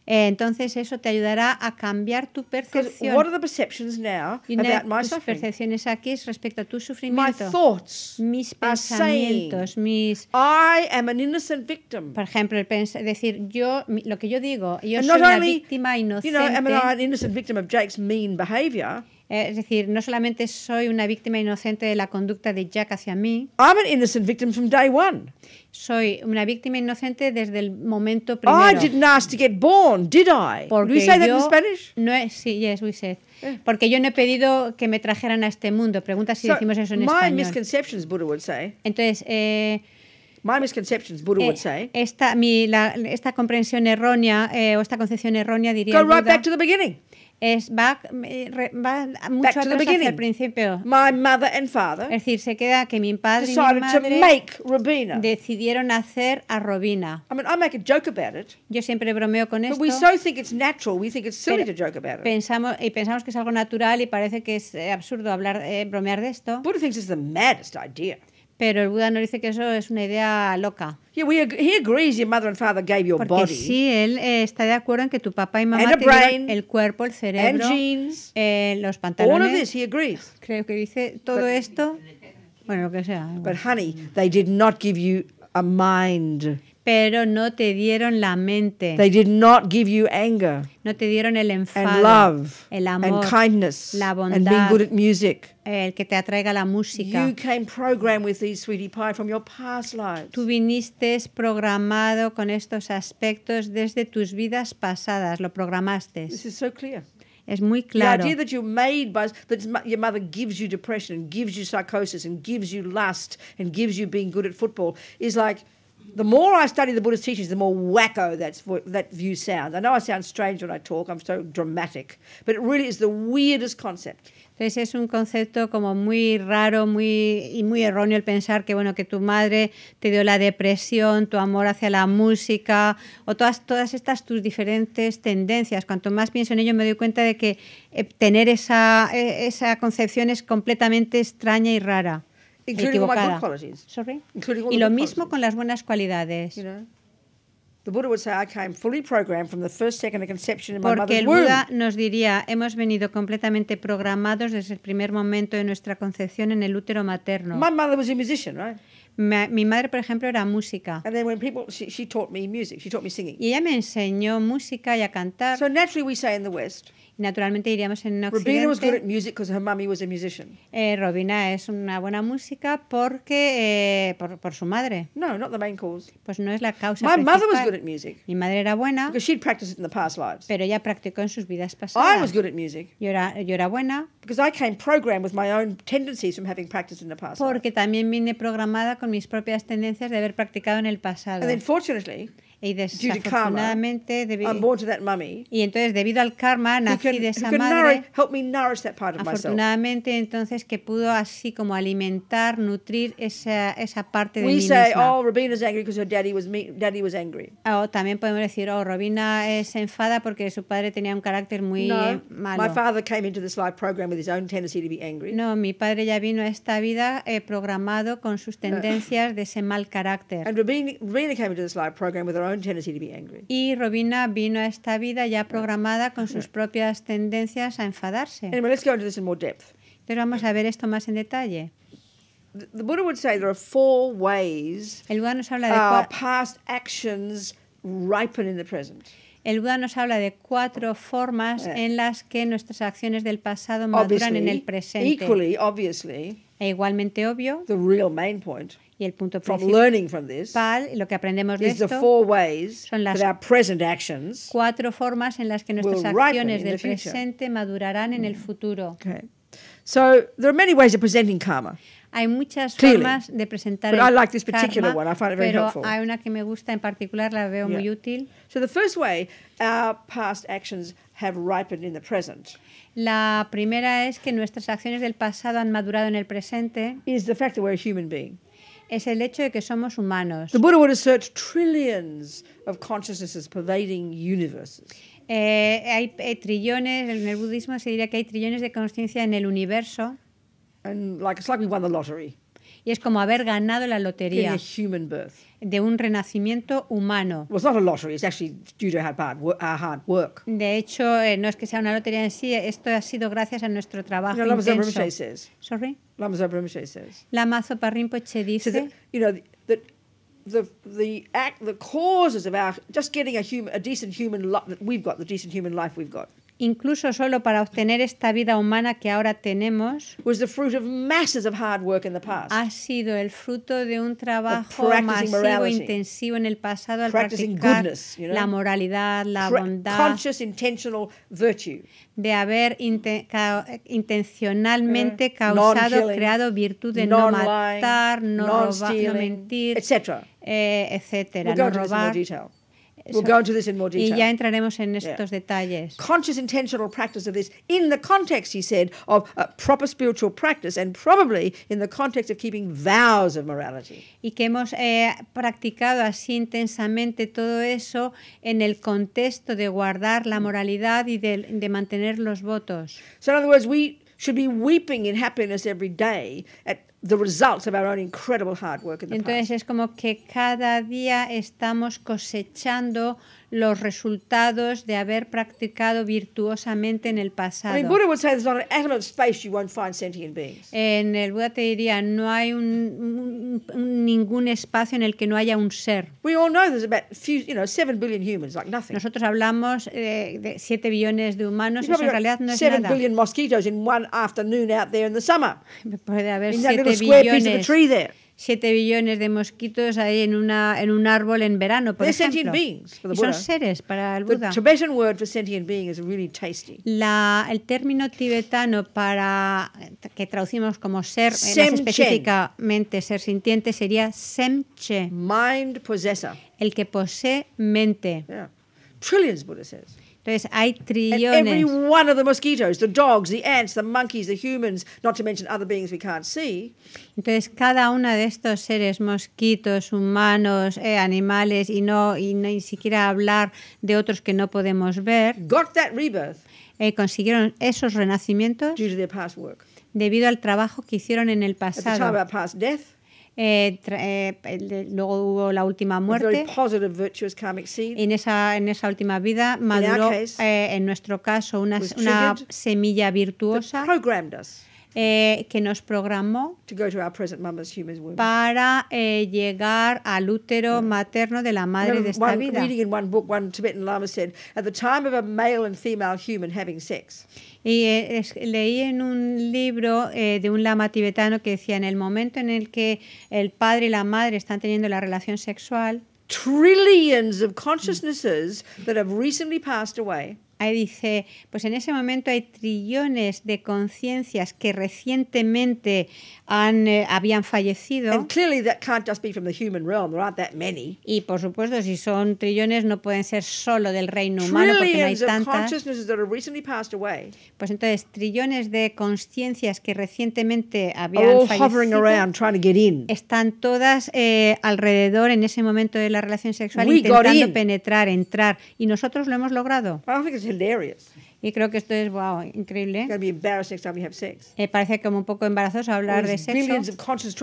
Eh, entonces eso te ayudará a cambiar tu percepción. What are the about my tus percepciones aquí respecto a tu sufrimiento. mis pensamientos, mis. I am an innocent victim. Por ejemplo, el decir yo lo que yo digo, yo And soy una only, víctima inocente. You know, am I an innocent victim of Jake's mean behavior? Eh, es decir, no solamente soy una víctima inocente de la conducta de Jack hacia mí. I'm an innocent victim from day one. Soy una víctima inocente desde el momento primero. I didn't ask to get born, did I? Porque we say that in Spanish? No es, sí, yes, we said. Eh. Porque yo no he pedido que me trajeran a este mundo. Pregunta si so, decimos eso en my español. Misconceptions, Buddha would say. Entonces, eh, My misconceptions, Buddha eh, would say. Esta, mi, la, esta comprensión errónea eh, o esta concepción errónea diría. Go right Buda, back to the beginning es va, eh, va mucho atrás hacia el principio. My mother and father es decir, se queda que mi padre y mi madre decidieron hacer a Robina. I mean, I make a joke about it, Yo siempre bromeo con esto. Pensamos y pensamos que es algo natural y parece que es eh, absurdo hablar eh, bromear de esto. Buddha thinks it's the maddest idea. Pero el Buda no dice que eso es una idea loca. Porque sí, él eh, está de acuerdo en que tu papá y mamá tienen el cuerpo, el cerebro, jeans, eh, los pantalones. All of this he agrees. Creo que dice todo esto, bueno, lo que sea. But honey, they did not give you a mind pero no te dieron la mente. They did not give you anger. No te dieron el enfado, and love, el amor, and kindness, la bondad, and being good at music. El que te atraiga la música. You came programmed with these sweetie pie from your past lives. Tú viniste programado con estos aspectos desde tus vidas pasadas. Lo programaste. This is so clear. Es muy claro. The idea that you're made by that your mother gives you depression and gives you psychosis and gives you lust and gives you being good at football is like the Entonces es un concepto como muy raro muy, y muy erróneo el pensar que, bueno, que tu madre te dio la depresión, tu amor hacia la música o todas, todas estas tus diferentes tendencias. Cuanto más pienso en ello me doy cuenta de que eh, tener esa, eh, esa concepción es completamente extraña y rara. Y lo mismo con las buenas cualidades. Porque el Buda nos diría, hemos venido completamente programados desde el primer momento de nuestra concepción en el útero materno. My mother was a musician, right? Mi madre, por ejemplo, era música. Y ella me enseñó música y a cantar. So naturally we say in the West, naturalmente iríamos en Occidente. was good at music her mommy was a musician. Eh, Robina es una buena música porque eh, por, por, su madre. No, not the main cause. Pues no es la causa My principal. mother was good at music. Mi madre era buena. Because she'd practiced in the past lives. Pero ella practicó en sus vidas pasadas. I was good at music. Yo era, yo era buena. Because I came programmed with my own tendencies from having practiced in the past. Porque life. también vine programada con mis propias tendencias de haber practicado en el pasado. And then fortunately, y desafortunadamente y entonces debido al karma nací de esa madre afortunadamente entonces que pudo así como alimentar nutrir esa, parte de We mí oh, oh, también podemos decir oh Robina es enfada porque su padre tenía un carácter muy eh, malo no mi padre ya vino a esta vida eh, programado con sus uh. tendencias de ese mal carácter y Robina, Robina y Robina vino a esta vida ya programada con sus propias tendencias a enfadarse. Pero vamos a ver esto más en detalle. El Buda nos habla de cuatro formas eh. en las que nuestras acciones del pasado maduran en el presente. E igualmente obvio, the real main point y el punto principal, lo que aprendemos de esto, son las cuatro formas en las que nuestras acciones del presente madurarán en el mm. futuro. So there are many ways of Hay muchas formas de presentar el karma, pero hay una que me gusta en particular, la veo muy útil. La primera es que nuestras acciones del pasado han madurado en el presente. Is the fact that human being es el hecho de que somos humanos. The Buddha would assert trillions of consciousnesses pervading universes. Eh, hay, hay, trillones, en el budismo se diría que hay trillones de conciencia en el universo. And like, it's like we won the lottery. Y es como haber ganado la lotería. Getting a human birth de un renacimiento humano. De hecho, eh, no es que sea una lotería en sí, esto ha sido gracias a nuestro trabajo dice, you know, the the the of our just getting a human a decent human life we've got decent human life we've incluso solo para obtener esta vida humana que ahora tenemos, ha sido el fruto de un trabajo masivo, intensivo en el pasado al practicar la moralidad, la bondad, de haber intencionalmente mm. causado, creado virtud de no matar, no eh, robar, no mentir, etc. etcétera, no We'll go into this in more detail. Y ya entraremos en estos yeah. detalles. Conscious intentional practice of this in the context, he said, of a uh, proper spiritual practice and probably in the context of keeping vows of morality. Y que hemos eh, practicado así intensamente todo eso en el contexto de guardar la mm. moralidad y de, de mantener los votos. So in other words, we should be weeping in happiness every day at the results of our own incredible hard work in the Entonces past. es como que cada día estamos cosechando los resultados de haber practicado virtuosamente en el pasado. En el Buda te diría no hay ningún espacio en el que no haya un ser. Nosotros hablamos eh, de 7 billones de humanos, eso en realidad no es nada. in one out there in the Puede haber 7 billones de mosquitos ahí en, una, en un árbol en verano, por ejemplo. Son seres para el Buda. La, el término tibetano para que traducimos como ser, eh, más específicamente ser sintiente, sería semche. Mind possessor. El que posee mente. Yeah. Trillions, Buddha says. Entonces hay trillones. And every one of the mosquitoes, the dogs, the ants, the monkeys, the humans, not to mention other beings we can't see. Entonces cada uno de estos seres, mosquitos, humanos, eh, animales y no y ni siquiera hablar de otros que no podemos ver. Got that rebirth. Eh, consiguieron esos renacimientos. Due to their past work. Debido al trabajo que hicieron en el pasado. At the time of our past death eh, eh, luego hubo la última muerte. En esa, en esa última vida maduró, eh, en nuestro caso, una, una semilla virtuosa eh, que nos programó para eh, llegar al útero materno de la madre de esta vida. Y leí en un libro eh, de un lama tibetano que decía, en el momento en el que el padre y la madre están teniendo la relación sexual, trillions Ahí dice, pues en ese momento hay trillones de conciencias que recientemente han, eh, habían fallecido. Y por supuesto, si son trillones, no pueden ser solo del reino humano porque no hay tantas. Pues entonces, trillones de conciencias que recientemente habían fallecido están todas eh, alrededor en ese momento de la relación sexual intentando penetrar, entrar. Y nosotros lo hemos logrado hilarious. Y creo que esto es wow, increíble. It's be embarrassing next have sex. Eh, parece como un poco embarazoso hablar de sexo.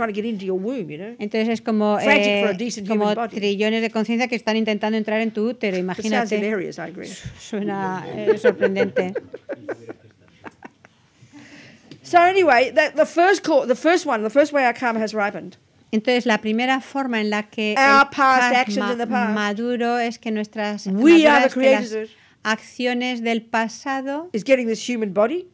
to get into your womb, you know. Entonces es como eh, como trillones de conciencia que están intentando entrar en tu útero, imagínate. hilarious, I agree. Suena eh, sorprendente. so anyway, the, the first call, the first one, the first way our karma has ripened. Entonces, la primera forma en la que el karma maduro es que nuestras We are the creators acciones del pasado. Is human body.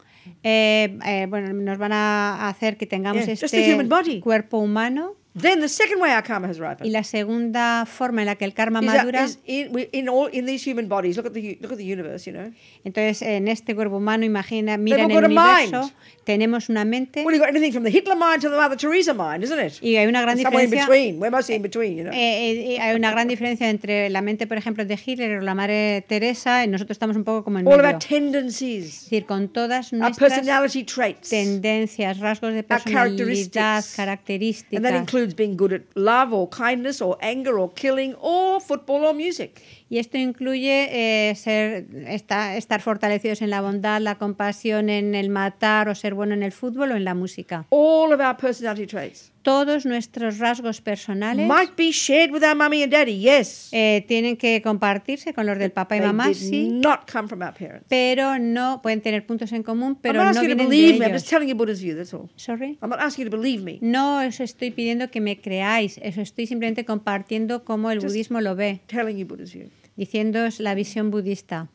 Eh, eh, bueno, nos van a hacer que tengamos este cuerpo humano. Then the second way our karma has ripened. Y la segunda forma en la que el karma madura. Is in, in, all, in these human bodies. Look at the look at the universe, you know. Entonces en este cuerpo humano imagina mira en el universo tenemos una mente. Well, you've got anything from the Hitler mind to the Mother Teresa mind, isn't it? Y hay una gran diferencia. Somewhere in between. We're mostly in between, you know. Eh, eh, eh, hay una gran diferencia entre la mente, por ejemplo, de Hitler o la Madre Teresa y nosotros estamos un poco como en medio. All of our tendencies. Es decir, con todas nuestras personality traits, tendencias, rasgos de personalidad, características. And that includes includes being good at love or kindness or anger or killing or football or music. Y esto incluye eh, ser, esta, estar fortalecidos en la bondad, la compasión, en el matar o ser bueno en el fútbol o en la música. All of our personality traits todos nuestros rasgos personales must be shared with our mommy and daddy, yes. Eh, tienen que compartirse con los del papá y mamá, did sí. Not come from our parents. Pero no pueden tener puntos en común, pero I'm not no vienen you to believe de me. I'm just telling you Buddha's view, that's all. Sorry. I'm not asking you to believe me. No, eso estoy pidiendo que me creáis, eso estoy simplemente compartiendo cómo el just budismo lo ve. Telling you Buddha's view. Diciendo la visión budista.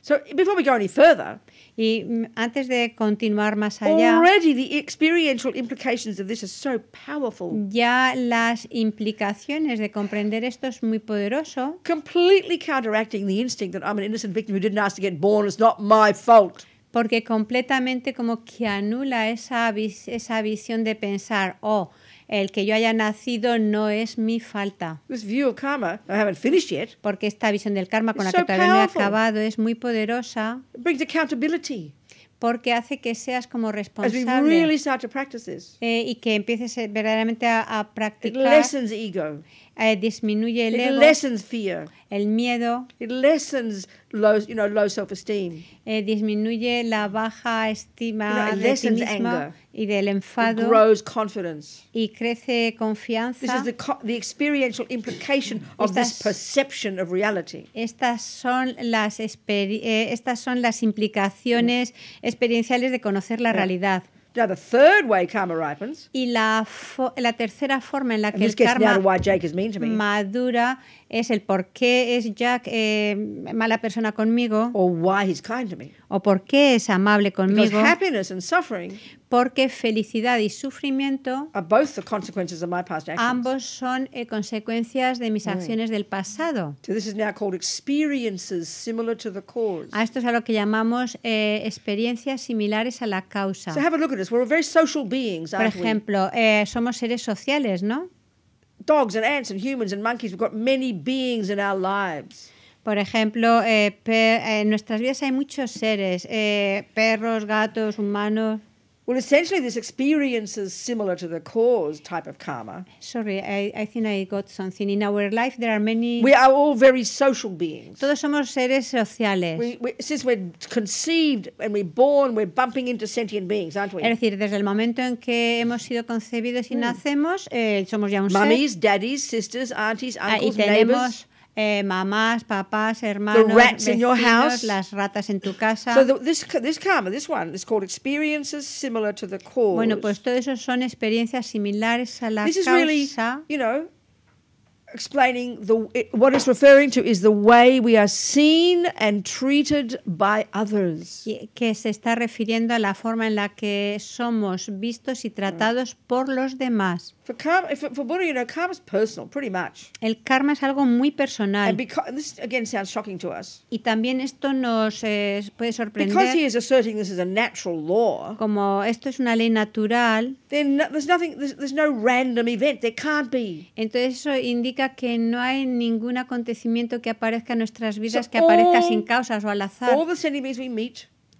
So before we go any further, y antes de continuar más allá, Already the experiential implications of this are so powerful. ya las implicaciones de comprender esto es muy poderoso. Completely counteracting the instinct that I'm an innocent victim who didn't ask to get born, it's not my fault. Porque completamente como que anula esa, vis esa visión de pensar, oh, el que yo haya nacido no es mi falta. Porque esta visión del karma con la que todavía no he acabado es muy poderosa. porque hace que seas como responsable eh, y que empieces eh, verdaderamente a, practicar eh, disminuye el it ego. lessens fear. El miedo. It lessens low, you know, low self-esteem. Eh, disminuye la baja estima you know, de sí mismo anger. y del enfado. It grows confidence. Y crece confianza. This is the, co the experiential implication of estas, this perception of reality. Estas son las eh, estas son las implicaciones mm. experienciales de conocer la yeah. Mm. realidad. Now the third way karma ripens. Y la, la tercera forma en la que el karma madura es el por qué es Jack eh, mala persona conmigo o por qué es amable conmigo. porque felicidad y sufrimiento ambos son eh, consecuencias de mis mm. acciones del pasado. A esto es a lo que llamamos eh, experiencias similares a la causa. Por ejemplo, somos seres sociales, ¿no? dogs and ants and humans and monkeys. We've got many beings in our lives. Por ejemplo, eh, en nuestras vidas hay muchos seres, eh, perros, gatos, humanos. Well, essentially, this experience is similar to the cause type of karma. Sorry, I, I, think I got something. In our life, there are many. We are all very social beings. Todos somos seres sociales. We, we, since we're conceived and we're born, we're bumping into sentient beings, aren't we? Es decir, desde el momento en que hemos sido concebidos y mm. nacemos, eh, somos ya un Mummies, daddies, sisters, aunties, uncles, ah, y tenemos, eh, mamás, papás, hermanos, the rats vecinos, in your house. las ratas en tu casa. So the, this this karma, this one is called experiences similar to the cause. Bueno, pues todo eso son experiencias similares a la this causa. Is really, you know, explaining the what it's referring to is the way we are seen and treated by others. Que se está refiriendo a la forma en la que somos vistos y tratados por los demás. El karma es algo muy personal. Y también esto nos eh, puede sorprender. Como esto es una ley natural. Entonces eso indica que no hay ningún acontecimiento que aparezca en nuestras vidas que aparezca sin causas o al azar.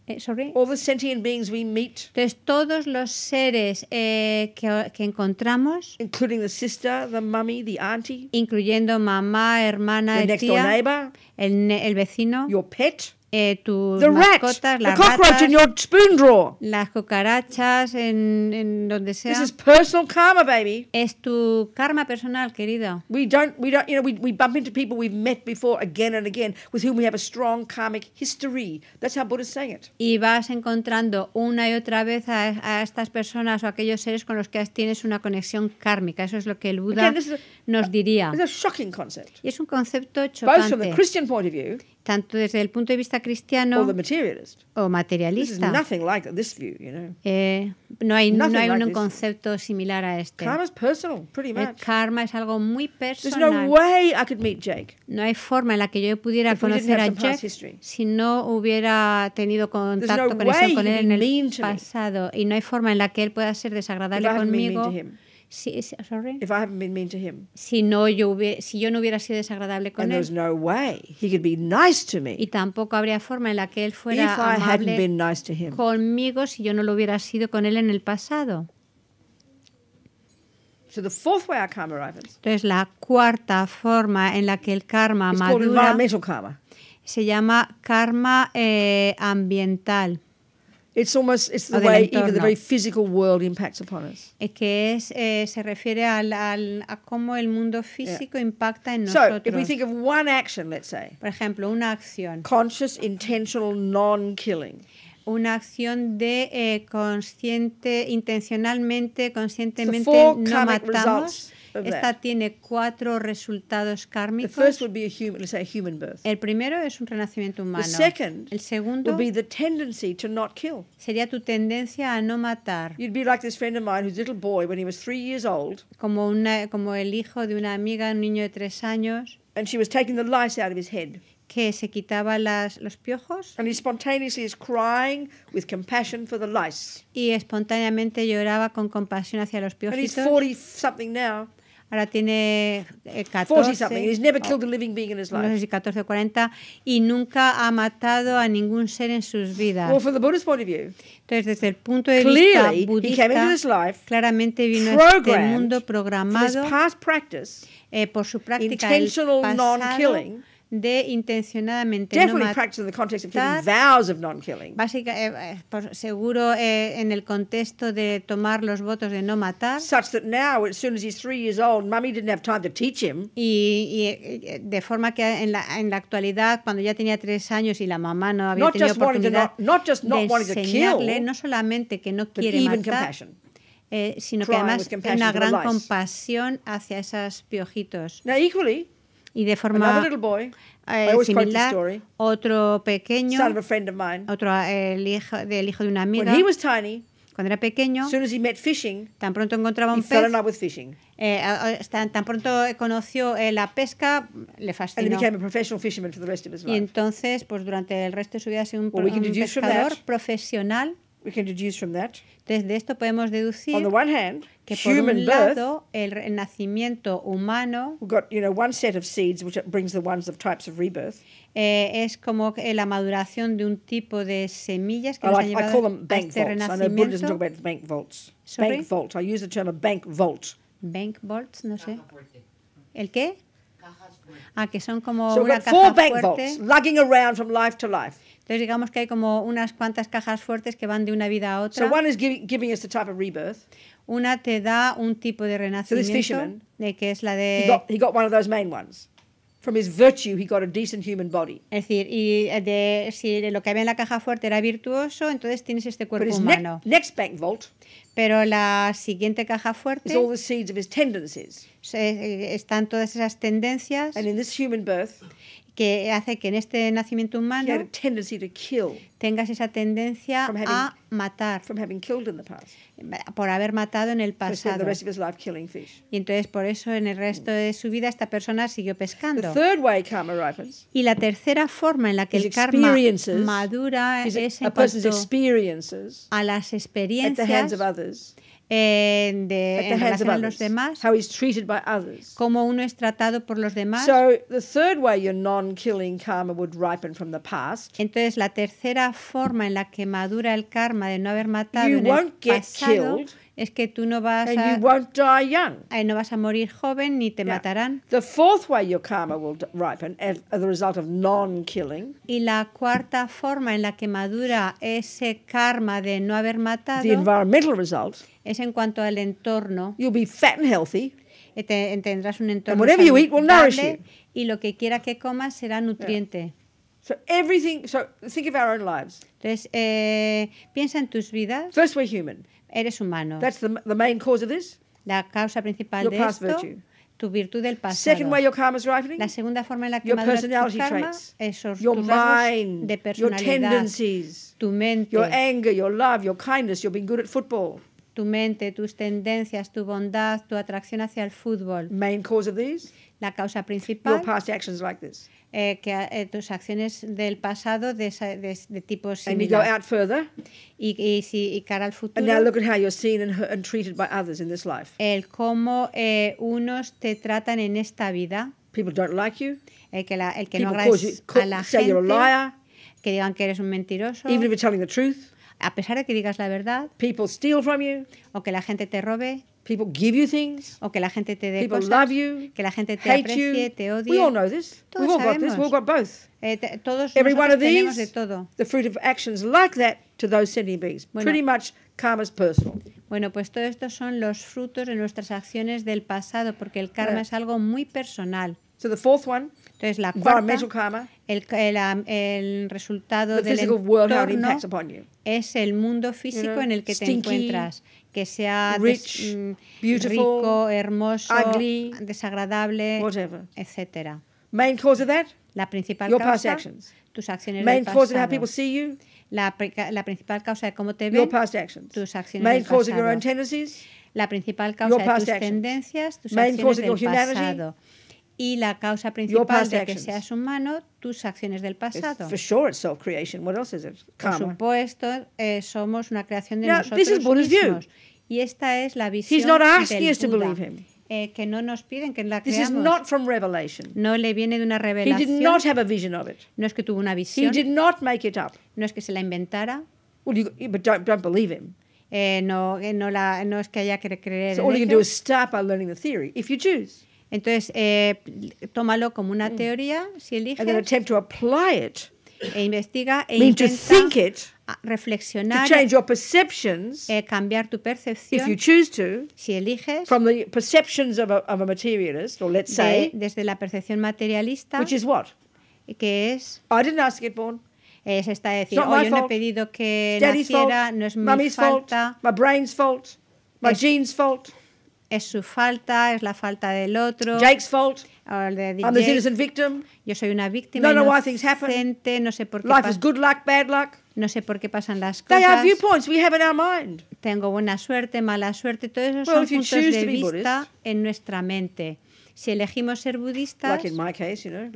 Eh, All the sentient beings we meet, Entonces, todos los seres eh, que, encontramos, including the sister, the mummy, the auntie, incluyendo mamá, hermana, tía, el vecino, your pet, eh, tus the mascotas, rat, las the ratas, in your spoon drawer. las cucarachas, en, en donde sea. This is personal karma, baby. Es tu karma personal, querido. We don't, we don't, you know, we, we bump into people we've met before again and again, with whom we have a strong karmic history. That's how Buddha's saying it. Y vas encontrando una y otra vez a, a estas personas o a aquellos seres con los que tienes una conexión kármica. Eso es lo que el Buda again, a, nos diría. It's a shocking concept. Y es un concepto chocante. Both from the Christian point of view tanto desde el punto de vista cristiano o materialista. Eh, no hay, no hay un concepto similar a este. Karma El karma es algo muy personal. No, hay forma en la que yo pudiera conocer a Jake si no hubiera tenido contacto con él en el pasado. Y no hay forma en la que él pueda ser desagradable conmigo. Si, If I haven't to him. Si no yo hubiera, si yo no hubiera sido desagradable con él. no way he could be nice to me. Y tampoco habría forma en la que él fuera if amable conmigo si yo no lo hubiera sido con él en el pasado. So the fourth way karma arrives. Entonces la cuarta forma en la que el karma madura. Karma. Se llama karma eh, ambiental. It's almost, it's the way even the very physical world impacts upon us. Es que es, eh, se refiere al, al, a cómo el mundo físico yeah. impacta en nosotros. So, if we think of one action, let's say. Por ejemplo, una acción. Conscious, intentional, non-killing. una acción de eh, consciente, intencionalmente, conscientemente no matamos. Esta tiene cuatro resultados kármicos. The first would be a human, let's say a human birth. El primero es un renacimiento humano. The second el segundo would be the tendency to not kill. Sería tu tendencia a no matar. You'd be like this friend of mine whose little boy, when he was three years old. Como una, como el hijo de una amiga, un niño de tres años. And she was taking the lice out of his head. que se quitaba las, los piojos. And he spontaneously is crying with compassion for the lice. Y espontáneamente lloraba con compasión hacia los piojitos. And he's 40 something now ahora tiene 14, eh, no o y nunca ha matado a ningún ser en sus vidas. the Buddhist point of view, Entonces, desde el punto de vista claramente vino este mundo programado eh, por su práctica intentional pasado, de intencionadamente Definitely no practiced the context of taking vows of non-killing. Básica, eh, eh, por seguro eh, en el contexto de tomar los votos de no matar. Such that now, as soon as he's three years old, mummy didn't have time to teach him. Y, y eh, de forma que en la, en la actualidad, cuando ya tenía tres años y la mamá no había not tenido oportunidad not, not just not de enseñarle, kill, no solamente que no quiere matar, compassion. Eh, sino Crying que además una gran compasión hacia esos piojitos. Now, equally, y de forma eh, similar otro pequeño otro eh, el hijo del hijo de una amiga cuando era pequeño tan pronto encontraba un pez eh, tan, pronto conoció la pesca le fascinó y entonces pues durante el resto de su vida ha sido un, un pescador profesional We can deduce from that. Entonces, esto podemos deducir on the one hand, que por human un lado, birth, el nacimiento humano we've got, you know, one set of seeds which brings the ones of types of rebirth. Eh, es como la maduración de un tipo de semillas que I nos like, han llevado I call them bank a este vaults. renacimiento. I know Buddhism talk about bank vaults. Sorry? Bank vault. I use the term a bank vault. Bank vaults, no sé. ¿El qué? Ah, que son como una caja fuerte. lugging around from life to life. Entonces digamos que hay como unas cuantas cajas fuertes que van de una vida a otra. So is giving, us the type of rebirth. Una te da un tipo de renacimiento de que es la de he got one of those main ones. From his virtue, he got a decent human body. Es decir, y de, si lo que había en la caja fuerte era virtuoso, entonces tienes este cuerpo But his humano. Ne next bank vault Pero la siguiente caja fuerte is all the seeds of his tendencies. Se, eh, están todas esas tendencias. And in this human birth, que hace que en este nacimiento humano tengas esa tendencia a matar por haber matado en el pasado. Y entonces por eso en el resto de su vida esta persona siguió pescando. y la tercera forma en la que el karma madura es en cuanto a las experiencias en, de, en relación los demás, how he's treated by others. cómo uno es tratado por los demás. So the third way your non-killing karma would ripen from the past. Entonces la tercera forma en la que madura el karma de no haber matado you en el won't get pasado. Killed es que tú no vas and a, you won't die young. Eh, no vas a morir joven ni te yeah. matarán. The fourth way your karma will ripen as, as a result of non-killing. Y la cuarta forma en la que madura ese karma de no haber matado. The environmental result. Es en cuanto al entorno. You'll be fat and healthy. Eh, te, te eh, tendrás un entorno and whatever you eat will nourish you. y lo que quiera que comas será nutriente. Yeah. So everything, so think of our own lives. Entonces, eh, piensa en tus vidas. First we're human. eres humano. That's the, the main cause of this. La causa principal your de past esto, virtue. tu virtud del pasado. Second way your karma is ripening, la segunda forma en la que your personality tu karma, traits, esos your tus mind, de personalidad, your tendencies, tu mente, your anger, your love, your kindness, you being good at football. tu mente, tus tendencias, tu bondad, tu atracción hacia el fútbol. la causa principal. Eh, que eh, tus acciones del pasado de, de, tipo similar. y, si, cara al futuro. El cómo eh, unos te tratan en esta vida. El que, la, no agradas a la gente. que digan que eres un mentiroso. Even if telling the truth a pesar de que digas la verdad, people steal from you, o que la gente te robe, people give you things, o que la gente te dé cosas, love you, que la gente te aprecie, you. te odie. We all know this. Todos We've all sabemos. got this. We've all got both. Eh, todos Every one of these, de todo. the fruit of actions like that to those sentient beings, Bueno, Pretty much karma's personal. Bueno, pues todo esto son los frutos de nuestras acciones del pasado, porque el karma yeah. es algo muy personal. So the fourth one. Entonces, la cuarta, el, el, el, resultado del entorno es el mundo físico en el que te encuentras, que sea rich, mm, rico, hermoso, ugly, desagradable, etc. la principal causa, tus acciones Main Cause of how people see you, la, la, principal causa de cómo te ven, tus acciones Main del pasado. of your own la principal causa de tus tendencias, tus acciones del pasado y la causa principal de que seas humano, tus acciones del pasado. For sure it's creation. What else is it? Por supuesto, eh, somos una creación de Now, nosotros mismos. Y esta es la visión He's not asking us to believe him. Eh, que no nos piden que la creamos. This is not from revelation. No le viene de una revelación. He did not have a vision of it. No es que tuvo una visión. He did not make it up. No es que se la inventara. Well, you, but don't, don't believe him. Eh, no, eh, no, la, no es que haya que creer. So all you can do is start by learning the theory, if you choose. Entonces, eh, tómalo como una mm. teoría, si eliges. And attempt to apply it. E investiga e intenta reflexionar, to change your perceptions, eh, cambiar tu percepción, if you choose to, si eliges, from the perceptions of a, of a materialist, or let's say, de, desde la percepción materialista, which is what, que es, I didn't ask it, born. Es esta de decir, oh, yo no he pedido que Daddy's naciera, fault, no es mi falta, fault, my brain's fault, my es, genes fault es su falta, es la falta del otro. Jake's fault. I'm the innocent victim. Yo soy una víctima. No, inocente, no sé por qué. Life is good luck, bad No sé por qué pasan las cosas. They have viewpoints we have in our mind. Tengo buena suerte, mala suerte, todos esos son puntos de vista en nuestra mente. Si elegimos ser budistas,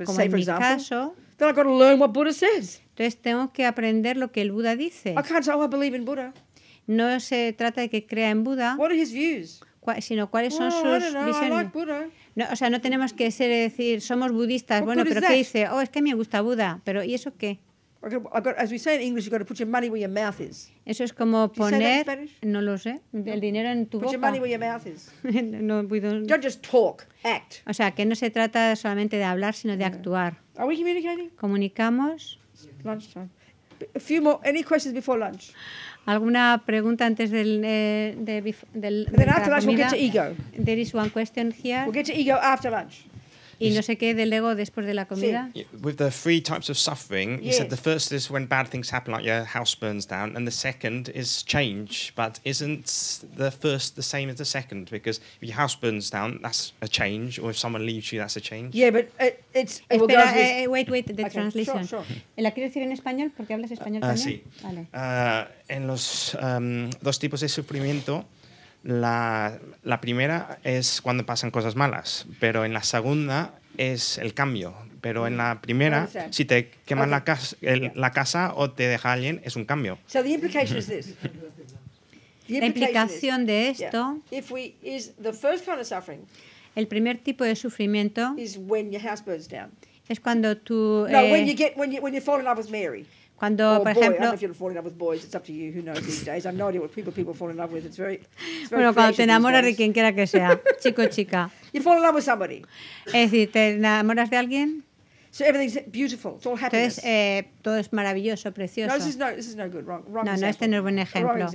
como en mi caso, entonces tengo que aprender lo que el Buda dice. I can't oh, I believe in Buddha. No se trata de que crea en Buda. What are his views? sino cuáles son sus visiones. ¿eh? No, o sea, no tenemos que ser decir somos budistas. Bueno, pero ¿qué dice? Oh, es que me gusta Buda. Pero ¿y eso qué? Eso es como poner, no lo sé, el dinero en tu boca. no, Don't just talk, act. O sea, que no se trata solamente de hablar, sino de actuar. Comunicamos. Lunchtime. A few more. Any questions before lunch? ¿Alguna pregunta antes del, eh, de, del, de ego. There is one question here. We'll get to ego after lunch. Y no sé qué del ego después de la comida. Sí. With the three types of suffering, yes. he said the first is when bad things happen, like your house burns down, and the second is change. But isn't the first the same as the second? Because if your house burns down, that's a change, or if someone leaves you, that's a change. Yeah, but uh, it, it's. Espera, we'll eh, eh, wait, wait, the okay. translation. Sure, sure. Eh, ¿La quiero decir en español? Porque hablas español uh, también. Sí. Vale. Uh, en los um, dos tipos de sufrimiento. La, primera es cuando pasan cosas malas, pero en la segunda es el cambio. Pero en la primera, si te queman la, casa, o te deja alguien, es un cambio. the La implicación de esto el primer tipo de sufrimiento es cuando tú... Eh, cuando, oh, por boy, ejemplo, bueno, cuando te enamoras de quien quiera que sea, chico chica. You fall in love with somebody. Es decir, te enamoras de alguien. So everything's beautiful. It's all happiness. Entonces eh, todo es maravilloso, precioso. No, this is no, this is no, good. Wrong, wrong no, no, este no es buen ejemplo.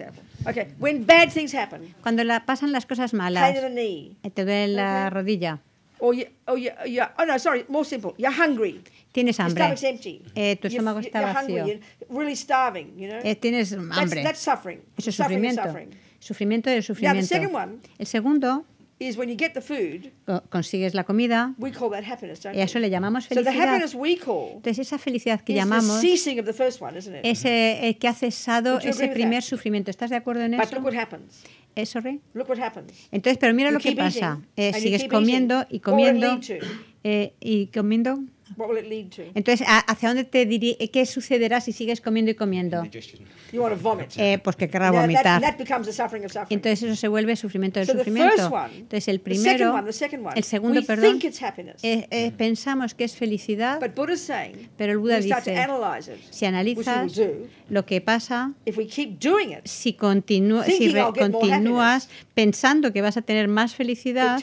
Okay. When bad things happen, cuando la, pasan las cosas malas, the knee. Eh, te duele la uh-huh. rodilla. O, you, or you, or you, oh no, sorry, more simple. You're hungry. Tienes hambre. Your stomach's empty. Eh, tu estómago está vacío. You're really starving, you know? eh, tienes hambre. That's, that's suffering. Eso es sufrimiento. Suffering. Sufrimiento del sufrimiento. Now, the second one, El segundo is when you get the food, consigues la comida we call that happiness, don't y a eso le llamamos felicidad. So the happiness we call Entonces esa felicidad que llamamos es eh, que ha cesado ese primer sufrimiento. ¿Estás de acuerdo en But eso? Look what happens. Eso, eh, Entonces, pero mira lo que pasa. Eh, sigues comiendo y comiendo eh, y comiendo entonces, ¿hacia dónde te diría, qué sucederá si sigues comiendo y comiendo? Eh, pues que querrá vomitar. Entonces eso se vuelve sufrimiento de sufrimiento. Entonces el primero, el segundo, perdón, eh, eh, mm. pensamos que es felicidad, pero el Buda dice, si analizas lo que pasa, si, si continúas pensando que vas a tener más felicidad,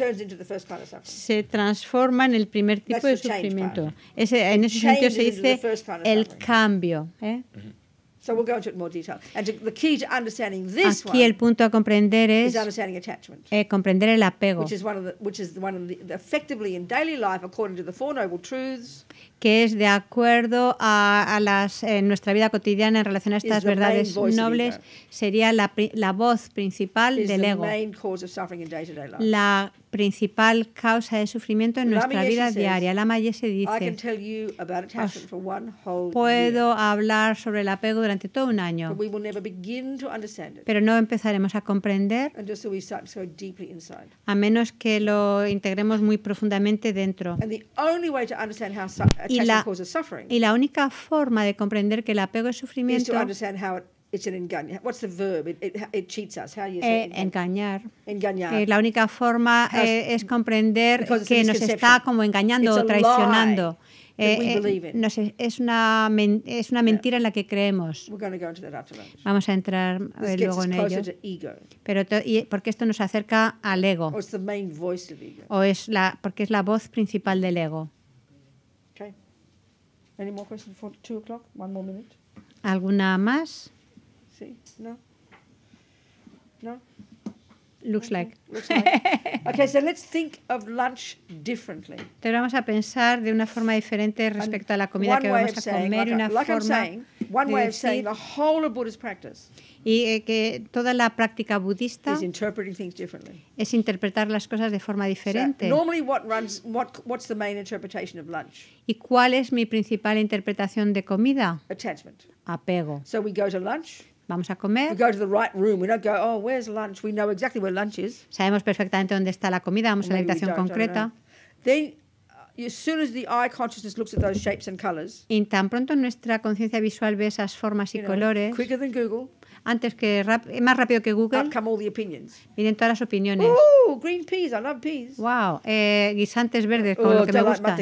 se transforma en el primer tipo de sufrimiento en ese sentido se dice el cambio. ¿eh? Aquí el punto a comprender es eh, comprender el apego, que es de acuerdo a, las, en nuestra vida cotidiana en relación a estas verdades nobles, sería la, la voz principal del ego, la principal causa de sufrimiento en nuestra vida diaria. la Yeshe dice, puedo hablar sobre el apego durante todo un año, pero no empezaremos a comprender a menos que lo integremos muy profundamente dentro. Y la, y la única forma de comprender que el apego es sufrimiento es It's an engañar. What's the verb? It, cheats us. How you eh, engañar. Engañar. Eh, la única forma eh, es comprender que nos está como engañando o traicionando. No es, una es una mentira en la que creemos. Vamos a entrar luego en ello. Pero porque esto nos acerca al ego. O es la porque es la voz principal del ego. ¿Alguna más? No? No? Looks like. okay, so let's think of lunch differently. vamos a pensar de una forma diferente respecto a la comida que vamos a comer una forma y que toda la práctica budista es interpretar las cosas de forma diferente. ¿Y cuál es mi principal interpretación de comida? Attachment. Apego. So we go to lunch vamos a comer. We go to the right room. We don't go, oh, where's lunch? We know exactly where lunch is. Sabemos perfectamente dónde está la comida, vamos a la habitación concreta. Then, uh, as soon as the eye consciousness looks at those shapes and colors. Y tan pronto nuestra conciencia visual ve esas formas y colores. Quicker than Google. Antes que rap más rápido que Google, vienen todas las opiniones. green peas, I love peas. Wow, eh, guisantes verdes, como oh, lo que me gusta.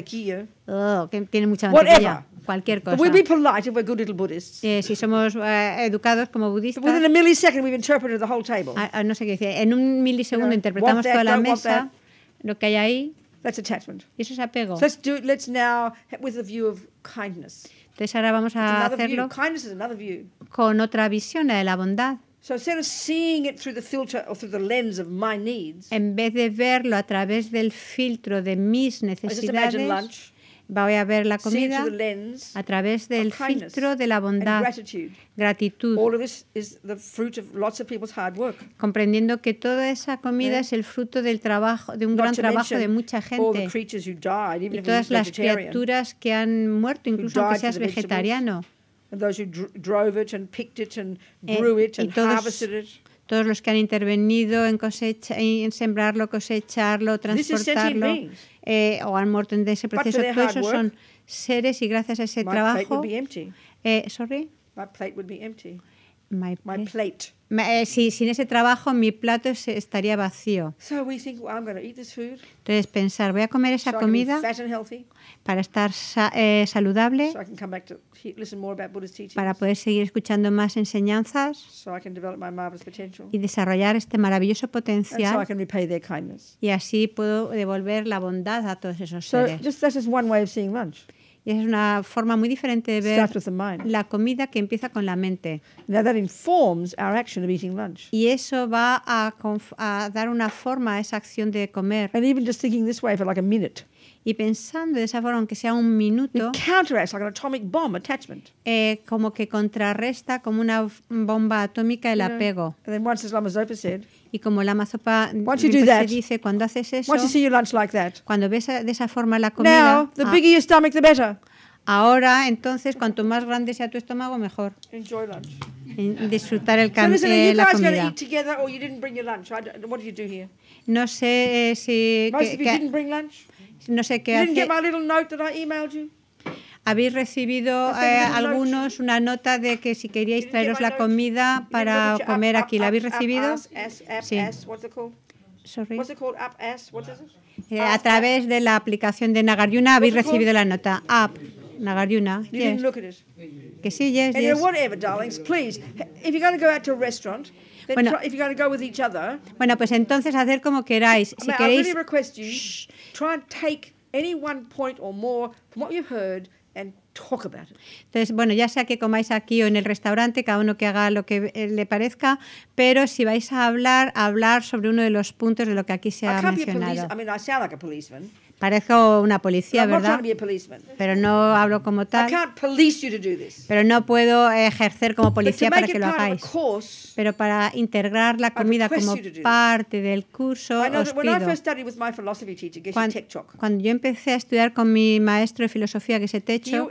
oh, que tiene mucha mantequilla. Whatever cualquier cosa. We'll be polite if we're good little Buddhists. Sí, eh, si somos eh, educados como budistas. Within a millisecond we've interpreted the whole table. A, ah, ah, no sé qué decir. En un milisegundo you interpretamos that, toda la mesa, lo que hay ahí. That's attachment. Y eso es apego. So let's do. Let's now with a view of kindness. Entonces ahora vamos a hacerlo view. Kindness is another view. con otra visión, de la bondad. So seeing it through the filter of my needs, en vez de verlo a través del filtro de mis necesidades, I just lunch voy a ver la comida a través del filtro de la bondad, gratitud, comprendiendo que toda esa comida es el fruto del trabajo, de un gran trabajo de mucha gente y todas las criaturas que han muerto, incluso aunque seas vegetariano. y todos todos los que han intervenido en, en sembrarlo, cosecharlo, transportarlo eh, o han muerto en ese proceso. Todos esos son seres y gracias a ese trabajo. Eh, sorry. My plate would be empty. My plate. Eh, si, sin ese trabajo mi plato estaría vacío. Entonces pensar, voy a comer esa comida para estar saludable, para poder seguir escuchando más enseñanzas y desarrollar este maravilloso potencial y así puedo devolver la bondad a todos esos seres. Y es una forma muy diferente de ver la comida que empieza con la mente. Y eso va a, a, dar una forma a esa acción de comer. And even pensando thinking this way for like a minute. Y pensando de esa forma, aunque sea un minuto, eh, como que contrarresta como una bomba atómica el apego. y como Lama Zopa dice, cuando haces eso, cuando ves de esa forma la comida, ah, Ahora, entonces, cuanto más grande sea tu estómago, mejor. disfrutar el cáncer eh, No sé eh, si no sé qué Habéis recibido eh, algunos una nota de que si queríais traeros la comida para comer aquí. ¿La habéis recibido? Sí. Eh, a través de la aplicación de Nagarjuna habéis recibido la nota. App. Nagarjuna. Yes. Que sí, yes, yes. Bueno, pues entonces hacer como queráis. Si queréis, try take any one point or more from what you've heard and talk about it. Entonces, bueno, ya sea que comáis aquí o en el restaurante, cada uno que haga lo que eh, le parezca, pero si vais a hablar, hablar sobre uno de los puntos de lo que aquí se ha mencionado. Parezco una policía, ¿verdad? Pero no hablo como tal. Pero no puedo ejercer como policía para que lo hagáis. Pero para integrar la comida como parte del curso, Cuando, yo empecé a estudiar con mi maestro de filosofía, que se techo,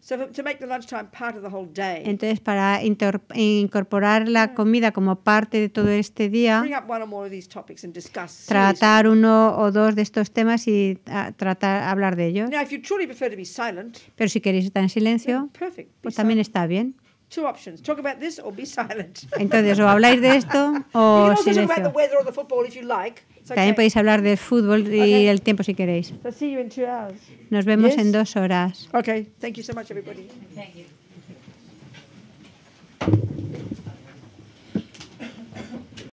Entonces, para incorporar la mm. comida como parte de todo este día, tratar uno o dos de estos temas y ah, tratar hablar de ellos. Pero si queréis estar en silencio, pues también está bien. Entonces, o habláis de esto o silencio. También podéis hablar de fútbol y el tiempo si queréis. Nos vemos en dos horas. Okay. Thank you so much, everybody. Thank you.